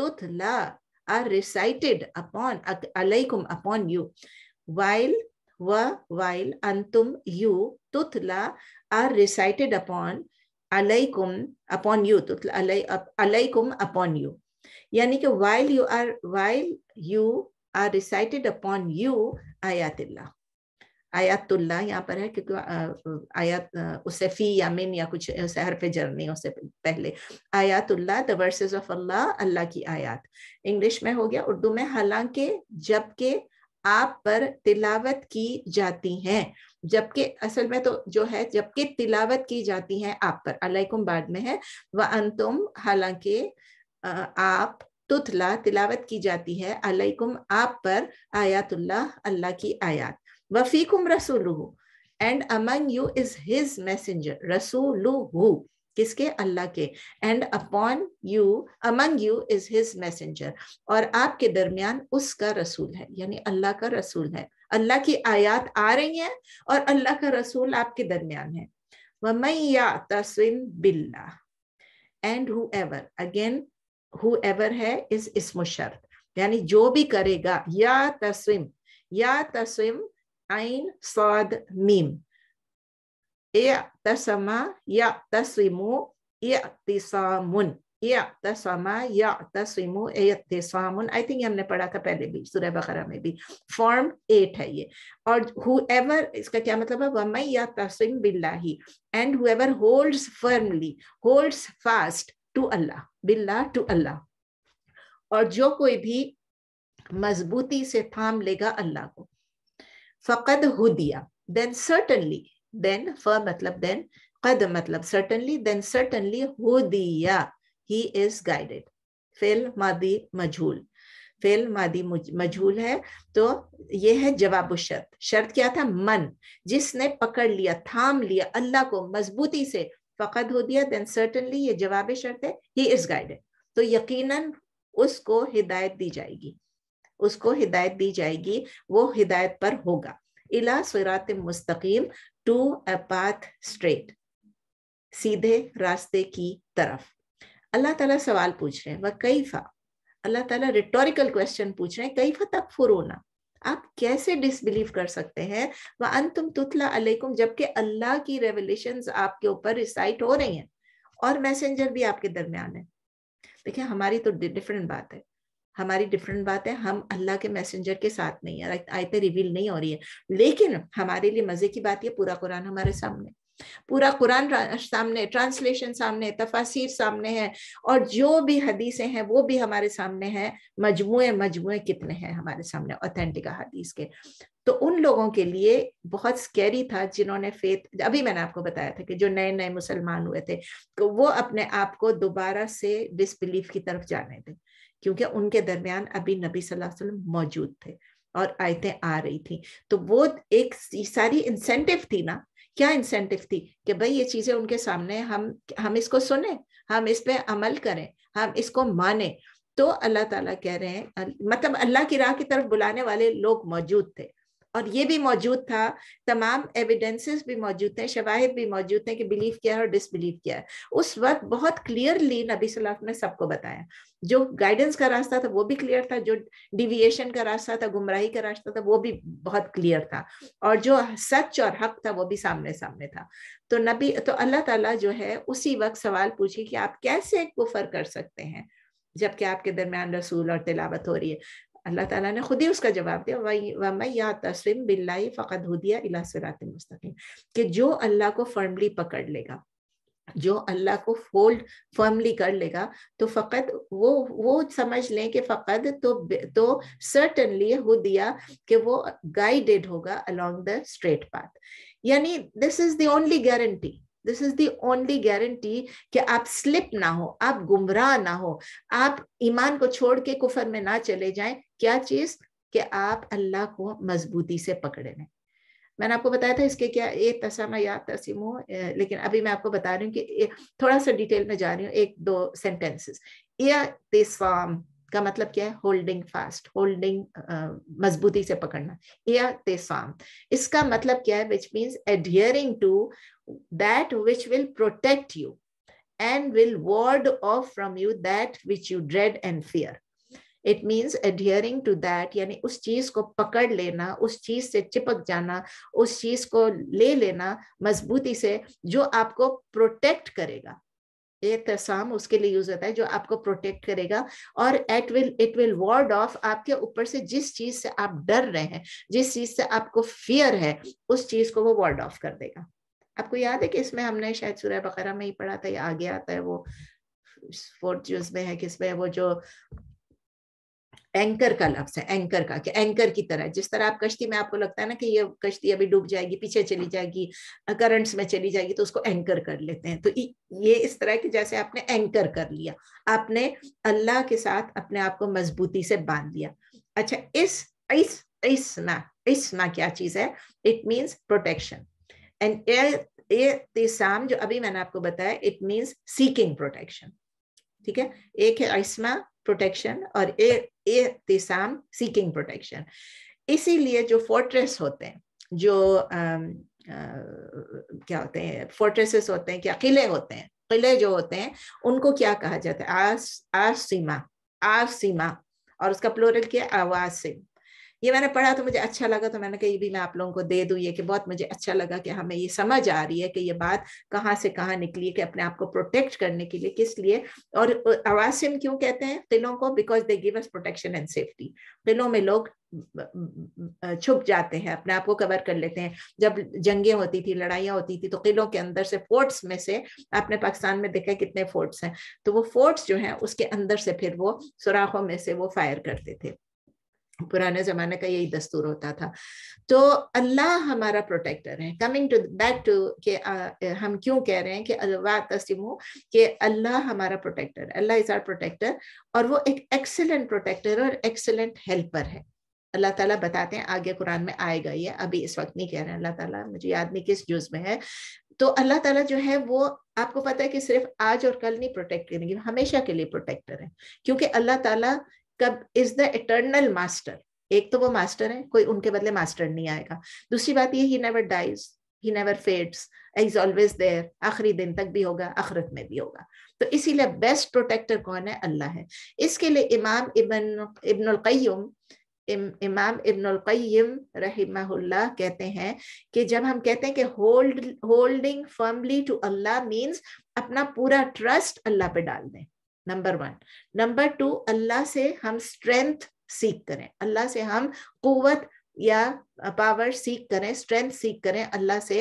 Totla are recited upon, alaikum upon you. While, wa, while, antum, you, tutla are recited upon, alaikum upon you, tutla, alaikum upon you. yani कि while you are while you are recited upon you ayatillah आयातुल्ला यहाँ पर है क्योंकि आयात उसे फी मिन या कुछ उसे हर पे जर्नी उसे पहले आयातुल्ला the verses of Allah Allah की आयात इंग्लिश में हो गया उर्दू में हालांकि जबकि आप पर तिलावत की जाती हैं जबकि असल में तो जो है जबकि तिलावत की जाती हैं आप पर अलैकुम बाद में है वह अंतुम हालांकि आप तुतला तिलावत की जाती है अलैकुम आप पर आयातुल्लाह अल्लाह की आयात वफीकुम रसूल and among you is his messenger रसूल किसके अल्लाह के and upon you among you is his messenger और आपके दरमियान उसका रसूल है यानी अल्लाह का रसूल है अल्लाह की आयात आ रही है और अल्लाह का रसूल आपके दरमियान है वमैया तस्विम बिल्ला and whoever again whoever है इज शर्त यानी जो भी करेगा या तस्विम या तस्विम Ain, Sod, Mim. Iya tasama, ya tasrimu, iya tisamun. Iya tasama, ya tasrimu, iya tisamun. I think हमने पढ़ा था पहले भी सूर्य बकरा में भी फॉर्म एट है ये और हुएवर इसका क्या मतलब है वमई या तस्म बिल्लाही and whoever holds firmly holds fast to Allah बिल्ला टू अल्लाह और जो कोई भी मजबूती से थाम लेगा अल्लाह को फ़कद हुदिया देन सर्टनली देन फ मतलब देन कद मतलब सर्टनली देन सर्टनली हुदिया ही इज गाइडेड फेल मादी मजहूल फेल मादी मजहूल है तो ये है जवाब शर्त शर्त क्या था मन जिसने पकड़ लिया थाम लिया अल्लाह को मजबूती से फकद हो दिया देन सर्टनली ये जवाब शर्त है ही इज गाइडेड तो यकीनन उसको हिदायत दी जाएगी उसको हिदायत दी जाएगी वो हिदायत पर होगा इला सरात मुस्तकीम टू अ पाथ स्ट्रेट सीधे रास्ते की तरफ अल्लाह ताला सवाल पूछ रहे हैं वह कई फा अल्लाह ताला रिटोरिकल क्वेश्चन पूछ रहे हैं कई फा तक फुरोना आप कैसे डिसबिलीव कर सकते हैं वह अंतुम तुतला अलैकुम जबकि अल्लाह की रेवलेशन आपके ऊपर रिसाइट हो रही हैं और मैसेंजर भी आपके दरमियान है देखिए हमारी तो डिफरेंट बात है हमारी डिफरेंट बात है हम अल्लाह के मैसेंजर के साथ नहीं है आयतें रिवील नहीं हो रही है लेकिन हमारे लिए मजे की बात यह पूरा कुरान हमारे सामने पूरा कुरान सामने ट्रांसलेशन सामने तफासिर सामने है और जो भी हदीसें हैं वो भी हमारे सामने हैं मजमू मजमू कितने हैं हमारे सामने ऑथेंटिक हदीस के तो उन लोगों के लिए बहुत स्कैरी था जिन्होंने फेथ अभी मैंने आपको बताया था कि जो नए नए मुसलमान हुए थे तो वो अपने आप को दोबारा से डिसबिलीफ की तरफ जाने थे क्योंकि उनके दरमियान अभी नबी सल्लल्लाहु अलैहि वसल्लम मौजूद थे और आयतें आ रही थी तो वो एक सारी इंसेंटिव थी ना क्या इंसेंटिव थी कि भाई ये चीजें उनके सामने हम हम इसको सुने हम इस पे अमल करें हम इसको माने तो अल्लाह ताला कह रहे हैं मतलब अल्लाह की राह की तरफ बुलाने वाले लोग मौजूद थे और ये भी मौजूद था तमाम एविडेंसेस भी मौजूद थे शवाहिद भी मौजूद थे कि बिलीव किया है और डिसबिलीव किया है उस वक्त बहुत क्लियरली नबी सल्लल्लाहु अलैहि वसल्लम ने सबको बताया जो गाइडेंस का रास्ता था वो भी क्लियर था जो डिविएशन का रास्ता था गुमराही का रास्ता था वो भी बहुत क्लियर था और जो सच और हक था वो भी सामने सामने था तो नबी तो अल्लाह ताला जो है उसी वक्त सवाल पूछे कि आप कैसे कुफर कर सकते हैं जबकि आपके दरमियान रसूल और तिलावत हो रही है अल्लाह ताला ने खुद ही उसका जवाब दिया मैं या तस्वीम बिल्ला फ़कत हुदिया इलासरात मुस्तकीम कि जो अल्लाह को फर्मली पकड़ लेगा जो अल्लाह को फोल्ड फर्मली कर लेगा तो फ़कत वो वो समझ लें कि फ़कत तो तो सर्टनली हो दिया कि वो गाइडेड होगा अलोंग द स्ट्रेट पाथ यानी this is the only guarantee this is the only guarantee कि आप स्लिप ना हो आप गुमराह ना हो आप ईमान को छोड़ के कुफर में ना चले जाएं क्या चीज कि आप अल्लाह को मजबूती से पकड़े लें मैंने आपको बताया था इसके क्या ए तसामा या तसीमो लेकिन अभी मैं आपको बता रही हूँ कि थोड़ा सा डिटेल में जा रही हूँ एक दो सेंटेंसेस या का मतलब क्या है होल्डिंग फास्ट होल्डिंग मजबूती से पकड़ना या तेसाम इसका मतलब क्या है which means adhering to that which will protect you and will ward off from you that which you dread and fear it means adhering to that यानी उस चीज को पकड़ लेना उस चीज से चिपक जाना उस चीज को ले लेना मजबूती से जो आपको प्रोटेक्ट करेगा ये तरसाम उसके लिए यूज होता है जो आपको प्रोटेक्ट करेगा और it will it will ward off आपके ऊपर से जिस चीज से आप डर रहे हैं जिस चीज से आपको फियर है उस चीज को वो वार्ड ऑफ कर देगा आपको याद है कि इसमें हमने शायद सूर्य बकरा में ही पढ़ा था या आगे आता है वो फोर्थ जो में है किसमें वो जो एंकर का लफ्स है एंकर का कि एंकर की तरह जिस तरह आप कश्ती में आपको लगता है ना कि ये कश्ती अभी डूब जाएगी पीछे चली जाएगी करंट्स में चली जाएगी तो उसको एंकर कर लेते हैं तो ये इस तरह की जैसे आपने एंकर कर लिया आपने अल्लाह के साथ अपने आप को मजबूती से बांध लिया अच्छा इस इस इस ना इस ना क्या चीज है इट मीन्स प्रोटेक्शन एंड ए तिसाम जो अभी मैंने आपको बताया इट मीन्स सीकिंग प्रोटेक्शन ठीक है एक है इसमा प्रोटेक्शन और ए ए तिसाम सीकिंग प्रोटेक्शन इसीलिए जो फोर्ट्रेस होते हैं जो आ, um, uh, क्या होते हैं फोर्ट्रेसेस होते हैं क्या किले होते हैं किले जो होते हैं उनको क्या कहा जाता है सीमा आर सीमा और उसका प्लोरल क्या आवासिम ये मैंने पढ़ा तो मुझे अच्छा लगा तो मैंने कहा ये भी मैं आप लोगों को दे दूँ ये कि बहुत मुझे अच्छा लगा कि हमें ये समझ आ रही है कि ये बात कहाँ से कहाँ निकली कि अपने आप को प्रोटेक्ट करने के लिए किस लिए और आवासिम क्यों कहते हैं किलों को because they give us protection and safety किलों में लोग छुप जाते हैं अपने आप को कवर कर लेते हैं जब जंगें होती थी लड़ाइयाँ होती थी तो किलों के अंदर से फोर्ट्स में से आपने पाकिस्तान में देखा कितने फोर्ट्स हैं तो वो फोर्ट्स जो हैं उसके अंदर से फिर वो सुराखों में से वो फायर करते थे पुराने जमाने का यही दस्तूर होता था तो अल्लाह हमारा प्रोटेक्टर है कमिंग टू बैक टू के आ, हम क्यों कह रहे हैं कि अल्लाह तस्मो कि अल्लाह हमारा protector Allah is our protector और वो एक एक्सेलेंट प्रोटेक्टर और एक्सेलेंट हेल्पर है अल्लाह ताला बताते हैं आगे कुरान में आएगा ये अभी इस वक्त नहीं कह रहे हैं अल्लाह ताला मुझे याद नहीं किस जुज में है तो अल्लाह ताला जो है वो आपको पता है कि सिर्फ आज और कल नहीं प्रोटेक्ट करेंगे हमेशा के लिए प्रोटेक्टर है क्योंकि अल्लाह ताला कब इज द इटर्नल मास्टर एक तो वो मास्टर है कोई उनके बदले मास्टर नहीं आएगा दूसरी बात ये he never dies he never fades is always there आखिरी दिन तक भी होगा आखिरत में भी होगा तो इसीलिए बेस्ट प्रोटेक्टर कौन है अल्लाह है इसके लिए इमाम इबन इबन कय्यूम इम, इमाम इबन कय्यम रहिमहुल्लाह कहते हैं कि जब हम कहते हैं कि hold holding firmly to Allah means अपना पूरा ट्रस्ट अल्लाह पे डाल दें number one number two Allah से हम स्ट्रेंथ सीख करें अल्लाह से हम कुत या पावर सीख करें स्ट्रेंथ सीख करें अल्लाह से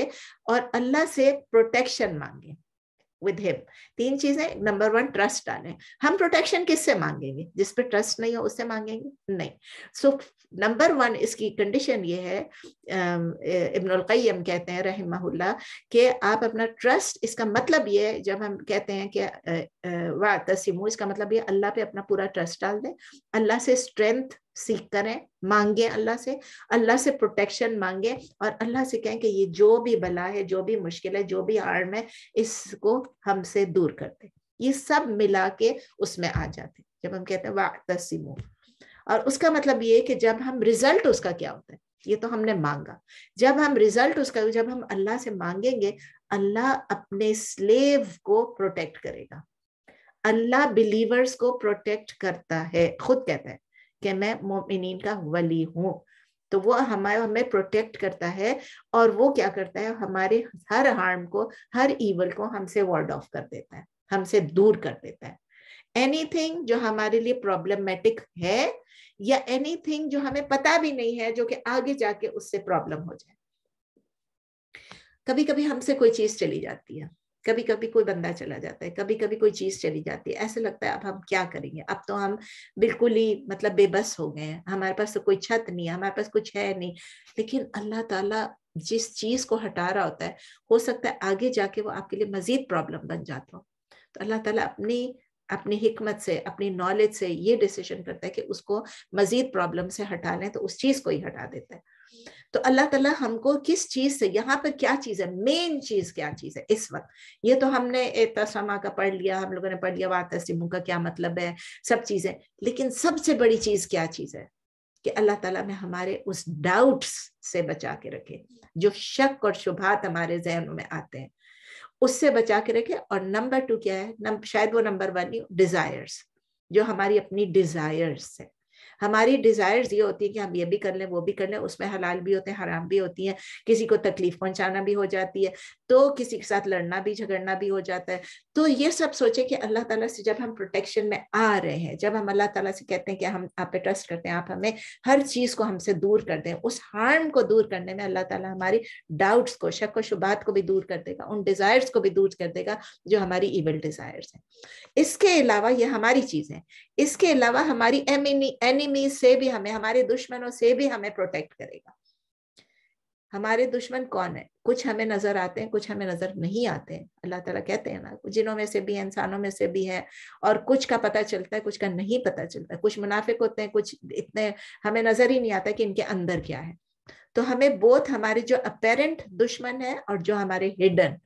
और अल्लाह से प्रोटेक्शन मांगे विद हिम तीन चीजें नंबर वन ट्रस्ट डालें हम प्रोटेक्शन किससे मांगेंगे जिस पर ट्रस्ट नहीं हो उससे मांगेंगे नहीं सो नंबर वन इसकी कंडीशन ये है um, इब्नुल कय्यम कहते हैं रहमहुल्ला कि आप अपना ट्रस्ट इसका मतलब ये है जब हम कहते हैं कि वाह तसीमू इसका मतलब ये अल्लाह पे अपना पूरा ट्रस्ट डाल दें अल्लाह से स्ट्रेंथ सीख करें मांगे अल्लाह से अल्लाह से प्रोटेक्शन मांगे और अल्लाह से कहें कि ये जो भी बला है जो भी मुश्किल है जो भी आर्म है इसको हमसे दूर कर दे ये सब मिला के उसमें आ जाते जब हम कहते हैं वाह तसीमो और उसका मतलब ये कि जब हम रिजल्ट उसका क्या होता है ये तो हमने मांगा जब हम रिजल्ट उसका जब हम अल्लाह से मांगेंगे अल्लाह अपने स्लेव को प्रोटेक्ट करेगा अल्लाह बिलीवर्स को प्रोटेक्ट करता है खुद कहता है कि मैं मोमिन का वली हूँ तो वो हमारे हमें प्रोटेक्ट करता है और वो क्या करता है हमारे हर हार्म को हर ईवल को हमसे वार्ड ऑफ कर देता है हमसे दूर कर देता है एनीथिंग जो हमारे लिए प्रॉब्लमेटिक है या एनीथिंग जो हमें पता भी नहीं है जो कि आगे जाके उससे प्रॉब्लम हो जाए कभी कभी हमसे कोई चीज चली जाती है कभी कभी कोई बंदा चला जाता है कभी कभी कोई चीज चली जाती है ऐसे लगता है अब हम क्या करेंगे अब तो हम बिल्कुल ही मतलब बेबस हो गए हैं हमारे पास तो कोई छत नहीं है हमारे पास कुछ है नहीं लेकिन अल्लाह ताला जिस चीज को हटा रहा होता है हो सकता है आगे जाके वो आपके लिए मजीद प्रॉब्लम बन जाता हो तो अल्लाह ताला अपनी अपनी हिकमत से अपनी नॉलेज से ये डिसीजन करता है कि उसको मजीद प्रॉब्लम से हटा लें तो उस चीज को ही हटा देता है तो अल्लाह ताला हमको किस चीज से यहाँ पर क्या चीज है मेन चीज क्या चीज है इस वक्त ये तो हमने तस्मा का पढ़ लिया हम लोगों ने पढ़ लिया वात का क्या मतलब है सब चीजें लेकिन सबसे बड़ी चीज क्या चीज है कि अल्लाह ताला में हमारे उस डाउट्स से बचा के रखे जो शक और शुभात हमारे जहनों में आते हैं उससे बचा के रखे और नंबर टू क्या है नम, शायद वो नंबर वन डिजायर्स जो हमारी अपनी डिजायर्स है हमारी डिजायर्स ये होती है कि हम ये भी कर लें वो भी कर लें उसमें हलाल भी होते हैं हराम भी होती हैं किसी को तकलीफ पहुंचाना भी हो जाती है तो किसी के साथ लड़ना भी झगड़ना भी हो जाता है तो ये सब सोचे कि अल्लाह ताला से जब हम प्रोटेक्शन में आ रहे हैं जब हम अल्लाह ताला से कहते हैं कि हम आप पे ट्रस्ट करते हैं आप हमें हर चीज को हमसे दूर कर दें उस हार्म को दूर करने में अल्लाह ताला हमारी डाउट्स को शक व शुबात को भी दूर कर देगा उन डिजायर्स को भी दूर कर देगा जो हमारी इवल डिजायर्स हैं इसके अलावा ये हमारी चीज है इसके अलावा हमारी एनिमी एनिमी से भी हमें हमारे दुश्मनों से भी हमें प्रोटेक्ट करेगा हमारे दुश्मन कौन है कुछ हमें नजर आते हैं कुछ हमें नजर नहीं आते हैं अल्लाह तला कहते हैं ना जिनों में से भी है इंसानों में से भी है और कुछ का पता चलता है कुछ का नहीं पता चलता है कुछ मुनाफिक होते हैं कुछ इतने हमें नजर ही नहीं आता कि इनके अंदर क्या है तो हमें बोथ हमारे जो अपेरेंट दुश्मन है और जो हमारे हिडन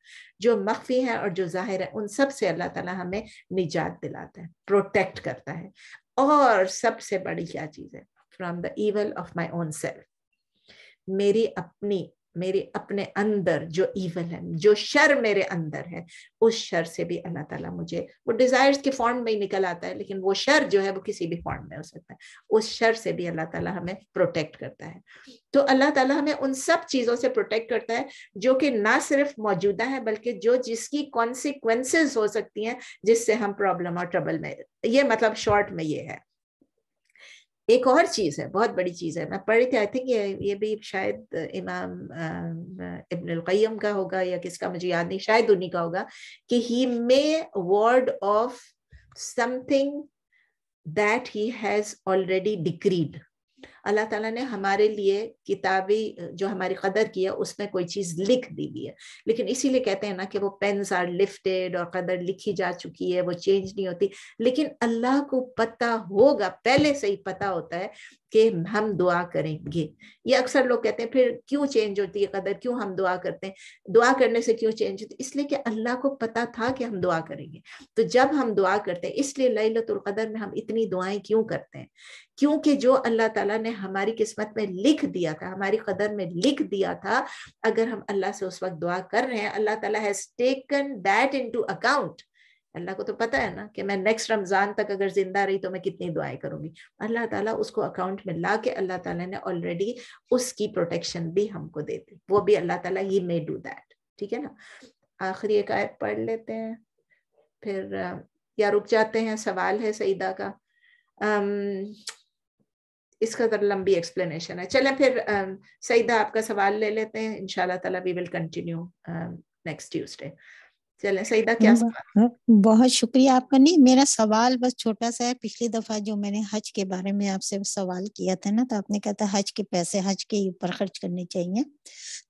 जो मख्फी है और जो जाहिर है उन सब से अल्लाह ताला हमें निजात दिलाता है प्रोटेक्ट करता है और सबसे बड़ी क्या चीज है from the evil of my own self मेरी अपनी मेरे अपने अंदर जो ईवल है जो शर मेरे अंदर है उस शर से भी अल्लाह ताला मुझे वो डिजायर्स के फॉर्म में ही निकल आता है लेकिन वो शर जो है वो किसी भी फॉर्म में हो सकता है उस शर से भी अल्लाह ताला हमें प्रोटेक्ट करता है तो अल्लाह ताला हमें उन सब चीज़ों से प्रोटेक्ट करता है जो कि ना सिर्फ मौजूदा है बल्कि जो जिसकी कॉन्सिक्वेंसेज हो सकती हैं जिससे हम प्रॉब्लम और ट्रबल में ये मतलब शॉर्ट में ये है एक और चीज़ है बहुत बड़ी चीज़ है मैं रही थी आई थिंक ये ये भी शायद इमाम इब्न क़य्यम का होगा या किसका मुझे याद नहीं शायद उन्हीं का होगा कि he may ward off something that he has already decreed Allah Ta'ala ने हमारे लिए किताबी जो हमारी कदर की है उसमें कोई चीज़ लिख दी हुई है लेकिन इसीलिए कहते हैं ना कि वो पेन्स आर लिफ्टेड और कदर लिखी जा चुकी है वो चेंज नहीं होती लेकिन अल्लाह को पता होगा पहले से ही पता होता है कि हम दुआ करेंगे ये अक्सर लोग कहते हैं फिर क्यों चेंज होती है कदर क्यों हम दुआ करते हैं दुआ करने से क्यों चेंज होती है इसलिए कि अल्लाह को पता था कि हम दुआ करेंगे तो जब हम दुआ करते हैं इसलिए लैलतुल कदर में हम इतनी दुआएं क्यों करते हैं क्योंकि जो अल्लाह ताला ने हमारी किस्मत में लिख दिया था हमारी कदर में लिख दिया था अगर हम अल्लाह से उस वक्त दुआ कर रहे हैं Allah Ta'ala has taken that into account Allah को तो पता है ना कि मैं नेक्स्ट रमज़ान तक अगर जिंदा रही तो मैं कितनी दुआएं करूंगी अल्लाह ताला उसको अकाउंट में ला के अल्लाह ताला ने ऑलरेडी उसकी प्रोटेक्शन भी हमको दे दी वो भी अल्लाह ताला ही मे डू दैट ठीक है ना आखिरी एक आयत पढ़ लेते हैं फिर या रुक जाते हैं सवाल है सईदा का अम, इसका जरा लंबी एक्सप्लेनेशन है चले फिर सईदा आपका सवाल ले लेते हैं इनशाला ताला we will continue next Tuesday चले सईदा क्या सवाल हाँ, बहुत शुक्रिया आपका नहीं मेरा सवाल बस छोटा सा है पिछली दफा जो मैंने हज के बारे में आपसे सवाल किया था ना तो आपने कहा था हज के पैसे हज के ऊपर खर्च करने चाहिए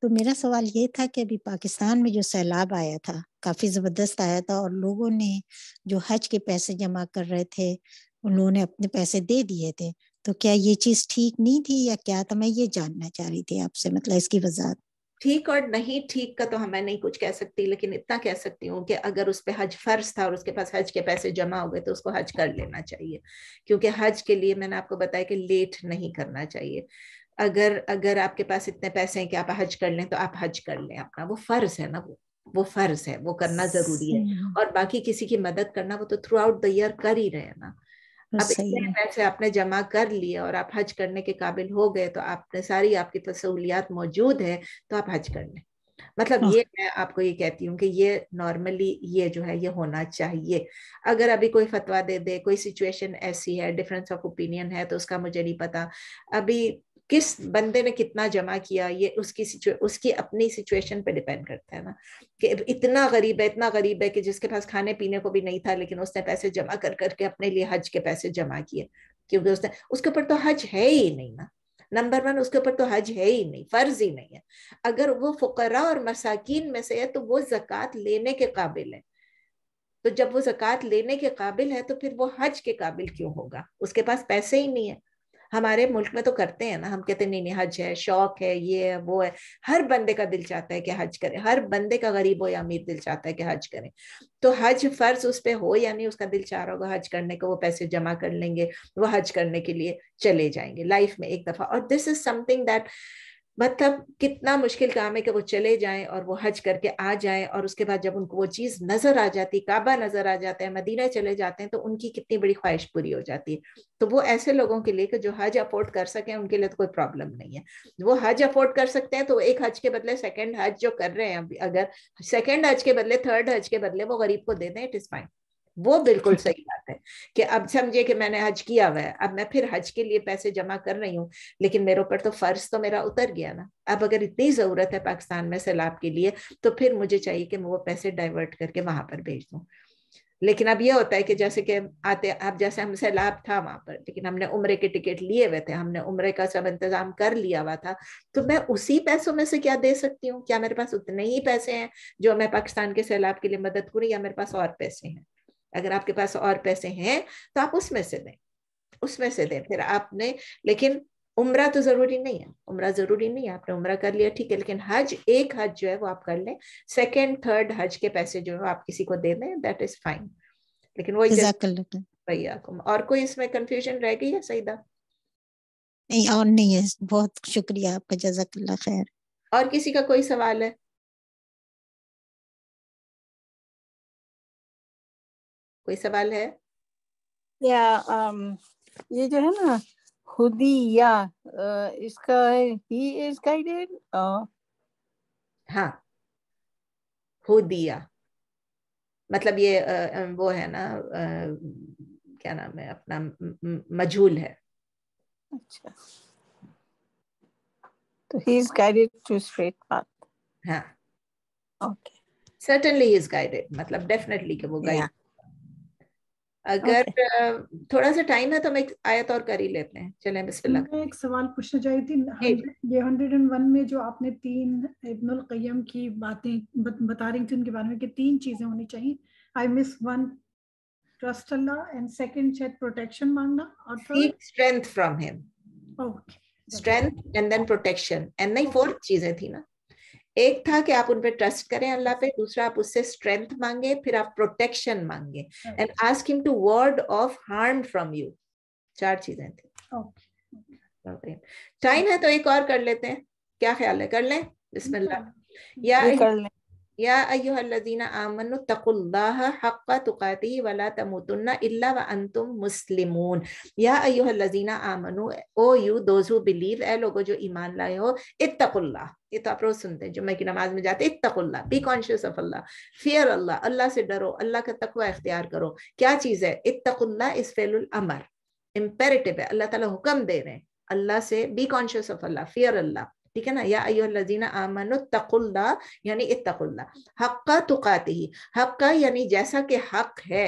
तो मेरा सवाल ये था कि अभी पाकिस्तान में जो सैलाब आया था काफी जबरदस्त आया था और लोगों ने जो हज के पैसे जमा कर रहे थे उन्होंने अपने पैसे दे दिए थे तो क्या ये चीज ठीक नहीं थी या क्या था मैं ये जानना चाह रही थी आपसे मतलब इसकी वजह ठीक और नहीं ठीक का तो हमें नहीं कुछ कह सकती लेकिन इतना कह सकती हूँ कि अगर उस पर हज फर्ज था और उसके पास हज के पैसे जमा हो गए तो उसको हज कर लेना चाहिए क्योंकि हज के लिए मैंने आपको बताया कि लेट नहीं करना चाहिए अगर अगर आपके पास इतने पैसे हैं कि आप हज कर लें तो आप हज कर लें अपना वो फर्ज है ना वो वो फर्ज है वो करना जरूरी है और बाकी किसी की मदद करना वो तो थ्रू आउट द ईयर कर ही रहे ना अब इतने पैसे आपने जमा कर लिए और आप हज करने के काबिल हो गए तो आपने सारी आपकी तो सहूलियात मौजूद है तो आप हज कर लें मतलब हाँ। ये मैं आपको ये कहती हूँ कि ये नॉर्मली ये जो है ये होना चाहिए अगर अभी कोई फतवा दे दे कोई सिचुएशन ऐसी है डिफरेंस ऑफ ओपिनियन है तो उसका मुझे नहीं पता अभी किस बंदे ने कितना जमा किया ये उसकी उसकी अपनी सिचुएशन पे डिपेंड करता है ना कि इतना गरीब है इतना गरीब है कि जिसके पास खाने पीने को भी नहीं था लेकिन उसने पैसे जमा कर करके अपने लिए हज के पैसे जमा किए क्योंकि उसने उसके ऊपर तो हज है ही नहीं ना नंबर वन उसके ऊपर तो हज है ही नहीं फर्ज ही नहीं है अगर वो फुकरा और मसाकिन में से है तो वो जक़ात लेने के काबिल है तो जब वो जक़ात लेने के काबिल है तो फिर वो हज के काबिल क्यों होगा उसके पास पैसे ही नहीं है हमारे मुल्क में तो करते हैं ना हम कहते नहीं नहीं हज है शौक है ये है वो है हर बंदे का दिल चाहता है कि हज करे हर बंदे का गरीब हो या अमीर दिल चाहता है कि हज करे तो हज फर्ज उस पर हो या नहीं उसका दिल चाह रहा होगा हज करने को वो पैसे जमा कर लेंगे वो हज करने के लिए चले जाएंगे लाइफ में एक दफा और दिस इज समथिंग दैट मतलब कितना मुश्किल काम है कि वो चले जाएं और वो हज करके आ जाएं और उसके बाद जब उनको वो चीज़ नज़र आ जाती है काबा नज़र आ जाता है मदीना चले जाते हैं तो उनकी कितनी बड़ी ख्वाहिश पूरी हो जाती है तो वो ऐसे लोगों के लिए कि जो हज अफोर्ड कर सकें उनके लिए तो कोई प्रॉब्लम नहीं है वो हज अफोर्ड कर सकते हैं तो एक हज के बदले सेकेंड हज जो कर रहे हैं अभी अगर सेकेंड हज के बदले थर्ड हज के बदले वो गरीब को दे दें इट इज़ फाइन वो बिल्कुल सही बात है कि अब समझिए कि मैंने हज किया हुआ है अब मैं फिर हज के लिए पैसे जमा कर रही हूँ लेकिन मेरे ऊपर तो फर्ज तो मेरा उतर गया ना अब अगर इतनी जरूरत है पाकिस्तान में सैलाब के लिए तो फिर मुझे चाहिए कि मैं वो पैसे डाइवर्ट करके वहां पर भेज दूँ लेकिन अब ये होता है कि जैसे कि आते अब जैसे हम सैलाब था वहां पर लेकिन हमने उम्र के टिकट लिए हुए थे हमने उम्र का सब इंतजाम कर लिया हुआ था तो मैं उसी पैसों में से क्या दे सकती हूँ क्या मेरे पास उतने ही पैसे हैं जो मैं पाकिस्तान के सैलाब के लिए मदद करूँ या मेरे पास और पैसे हैं अगर आपके पास और पैसे हैं तो आप उसमें से दें उसमें से दें फिर आपने लेकिन उम्र तो जरूरी नहीं है उम्र जरूरी नहीं है आपने उम्र कर लिया ठीक है लेकिन हज एक हज जो है वो आप कर लें सेकेंड थर्ड हज के पैसे जो है आप किसी को दे दें दैट इज फाइन लेकिन वही भैया और कोई इसमें कंफ्यूजन रह गई है सईदा नहीं और नहीं है बहुत शुक्रिया आपका जजाकल्ला खैर और किसी का कोई सवाल है कोई सवाल है या um, ये जो है ना खुदी या इसका हाँ। ही इज गाइडेड हाँ खुदिया मतलब ये वो है ना क्या नाम है अपना मजहूल है अच्छा तो he is guided to straight path हाँ ओके सर्टेनली इज गाइडेड मतलब डेफिनेटली के वो गाइड yeah. अगर okay. थोड़ा सा टाइम है तो हम एक आयत और कर ही लेते हैं चले बिस्मिल्लाह मैं एक सवाल पूछना चाह रही थी ये हंड्रेड एंड वन में जो आपने तीन इब्नुल कयम की बातें बता रही थी उनके बारे में कि तीन चीजें होनी चाहिए I miss one trust Allah and second शायद प्रोटेक्शन मांगना और seek strength from him okay strength and then protection and नहीं फोर्थ चीजें थी ना एक था कि आप उन पे ट्रस्ट करें अल्लाह पे दूसरा आप उससे स्ट्रेंथ मांगे फिर आप प्रोटेक्शन मांगे and ask him to ward off harm from you चार चीजें थी टाइम है तो एक और कर लेते हैं क्या ख्याल है कर लें बिस्मिल्लाह हाँ। या कर लें يا أيها الذين آمنوا اتقوا الله حق تقاته ولا تموتن إلا وأنتم مسلمون يا أيها الذين آمنوا او يو those who believe أي لوگو جو إيمان لائے ہو اتقوا الله یہ تو آپ روز سنتے ہیں جمعہ کی نماز میں جاتے اتقوا الله be conscious of Allah fear اللہ اللہ سے ڈرو اللہ کا تقوی اختیار کرو کیا چیز ہے اتقوا الله اس فعل الامر imperative ہے اللہ تعالیٰ حکم دے رہے ہیں اللہ سے be conscious of Allah fear اللہ ठीक है ना या अयो लजीना आमन तकुल्ला यानी इतकुल्ला हक्का तुकाती हक्का यानी जैसा कि हक है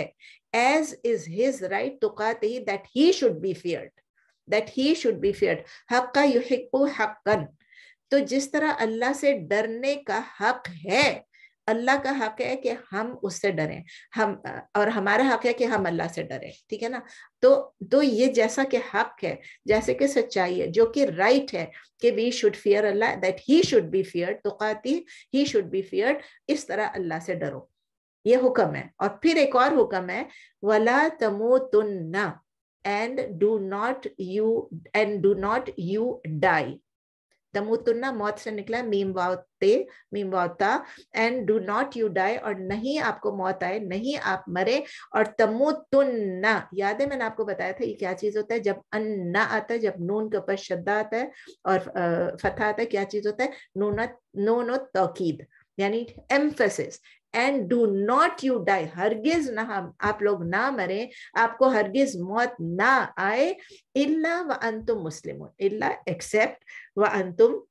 एज इज हिज राइट तुकाते ही that he should be feared that he should be feared हक्का युहिकु हक्कन तो जिस तरह अल्लाह से डरने का हक है अल्लाह का हक है कि हम उससे डरें हम और हमारा हक है कि हम अल्लाह से डरें ठीक है ना तो तो ये जैसा कि हक है जैसे कि सच्चाई है जो कि राइट है कि we should fear Allah that he should be fear तो कहती ही शुड बी फियर इस तरह अल्लाह से डरो ये हुक्म है और फिर एक और हुक्म है वला तमो तुन्ना and do not you and do not you die तमुतुन्ना मौत से निकला मीम वाउते मीम वाउता and do not you die और नहीं आपको मौत आए नहीं आप मरे और तमुतुन्ना याद है मैंने आपको बताया था ये क्या चीज होता है जब अन्ना आता है जब नून के ऊपर श्रद्धा आता है और फतह आता है क्या चीज होता है नूना नोनो तोकीद यानी emphasis and do not you die हरगिज ना आप लोग ना मरे आपको हरगिज मौत ना आए इल्ला व अंतुम मुस्लिम इल्ला एक्सेप्ट व अंतुम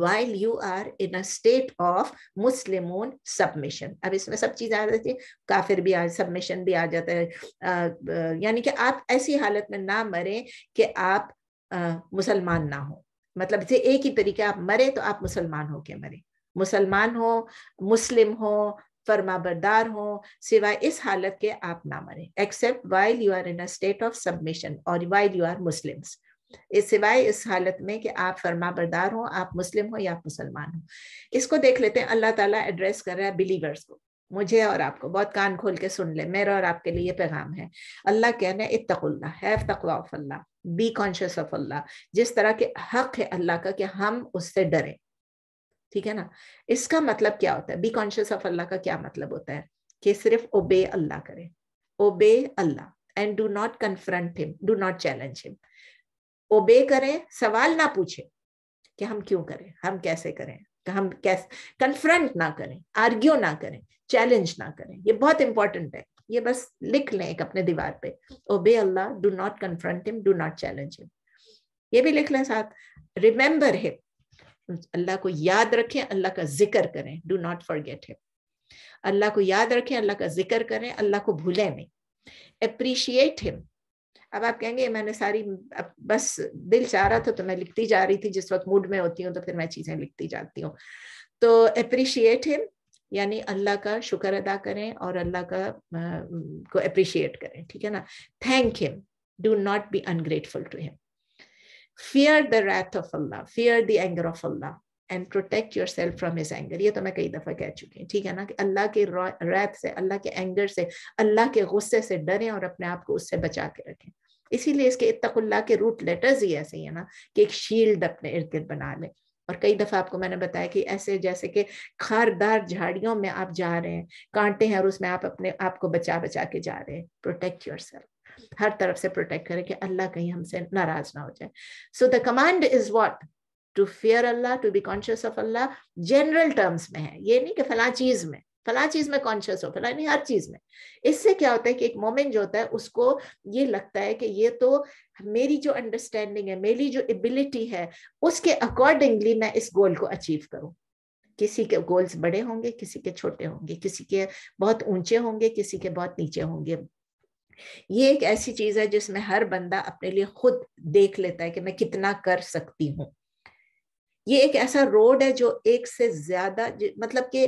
while you are in a state of muslimun submission अब इसमें सब चीजें आ जाती है काफिर भी आ सबमिशन भी आ जाता है यानी कि आप ऐसी हालत में ना मरे कि आप मुसलमान ना हो मतलब जैसे एक ही तरीके आप मरे तो आप मुसलमान होके मरे मुसलमान हो मुस्लिम हो फरमाबरदार हो सिवाय इस हालत के आप ना मरे except while you are in a state of submission और वाइल यू आर मुस्लिम इस सिवाय इस हालत में कि आप फर्मा बरदार हो आप मुस्लिम हो या आप मुसलमान हो इसको देख लेते हैं अल्लाह ताला एड्रेस कर रहा है बिलीवर्स को मुझे और आपको बहुत कान खोल के सुन ले मेरा और आपके लिए पैगाम है अल्लाह कह रहे हैं इतकुल्ला हैव तकवा of Allah be conscious of Allah जिस तरह के हक है अल्लाह का कि हम उससे डरें ठीक है ना इसका मतलब क्या होता है बी कॉन्शियस ऑफ अल्लाह का क्या मतलब होता है कि सिर्फ ओबे अल्लाह करें obey Allah and do not confront him do not challenge him obey करें सवाल ना पूछे कि हम क्यों करें हम कैसे करें हम कैसे कन्फ्रंट ना करें आर्ग्यू ना करें चैलेंज ना करें ये बहुत इंपॉर्टेंट है ये बस लिख लें एक अपने दीवार पे obey Allah do not confront him do not challenge him ये भी लिख लें साथ रिमेंबर हिम अल्लाह को याद रखें अल्लाह का जिक्र करें do not forget him Allah को याद रखें अल्लाह का जिक्र करें अल्लाह को भूलें नहीं अप्रिशिएट हिम अब आप कहेंगे मैंने सारी अब बस दिल चाह रहा था तो मैं लिखती जा रही थी जिस वक्त मूड में होती हूँ तो फिर मैं चीजें लिखती जाती हूँ तो अप्रिशिएट हिम यानी अल्लाह का शुक्र अदा करें और अल्लाह का आ, को अप्रिशिएट करें ठीक है ना thank him do not be ungrateful to him fear the wrath of Allah, fear the anger of Allah, and protect yourself from his anger ये तो मैं कई दफ़ा कह चुकी हूँ ठीक है ना कि अल्लाह के रैत से अल्लाह के एंगर से अल्लाह के गुस्से से डरें और अपने आप को उससे बचा के रखें इसीलिए इसके इतकुल्ला के रूट लेटर्स ही ऐसे ही है ना कि एक शील्ड अपने इर्द गिर्द बना लें और कई दफ़ा आपको मैंने बताया कि ऐसे जैसे कि खारदार झाड़ियों में आप जा रहे हैं कांटे हैं और उसमें आप अपने आप को बचा बचा के जा रहे हैं प्रोटेक्ट योर सेल्फ हर तरफ से प्रोटेक्ट करे कि अल्लाह कहीं हमसे नाराज ना हो जाए so the command is what to fear Allah to be conscious of Allah general terms में है ये नहीं कि फला चीज में फला चीज में कॉन्शियस हो फला नहीं हर चीज में इससे क्या होता है कि एक मोमेंट जो होता है उसको ये लगता है कि ये तो मेरी जो अंडरस्टैंडिंग है मेरी जो एबिलिटी है उसके अकॉर्डिंगली मैं इस गोल को अचीव करूँ किसी के गोल्स बड़े होंगे किसी के छोटे होंगे किसी के बहुत ऊंचे होंगे किसी के बहुत नीचे होंगे ये एक ऐसी चीज है जिसमें हर बंदा अपने लिए खुद देख लेता है कि मैं कितना कर सकती हूँ ये एक ऐसा रोड है जो एक से ज्यादा मतलब कि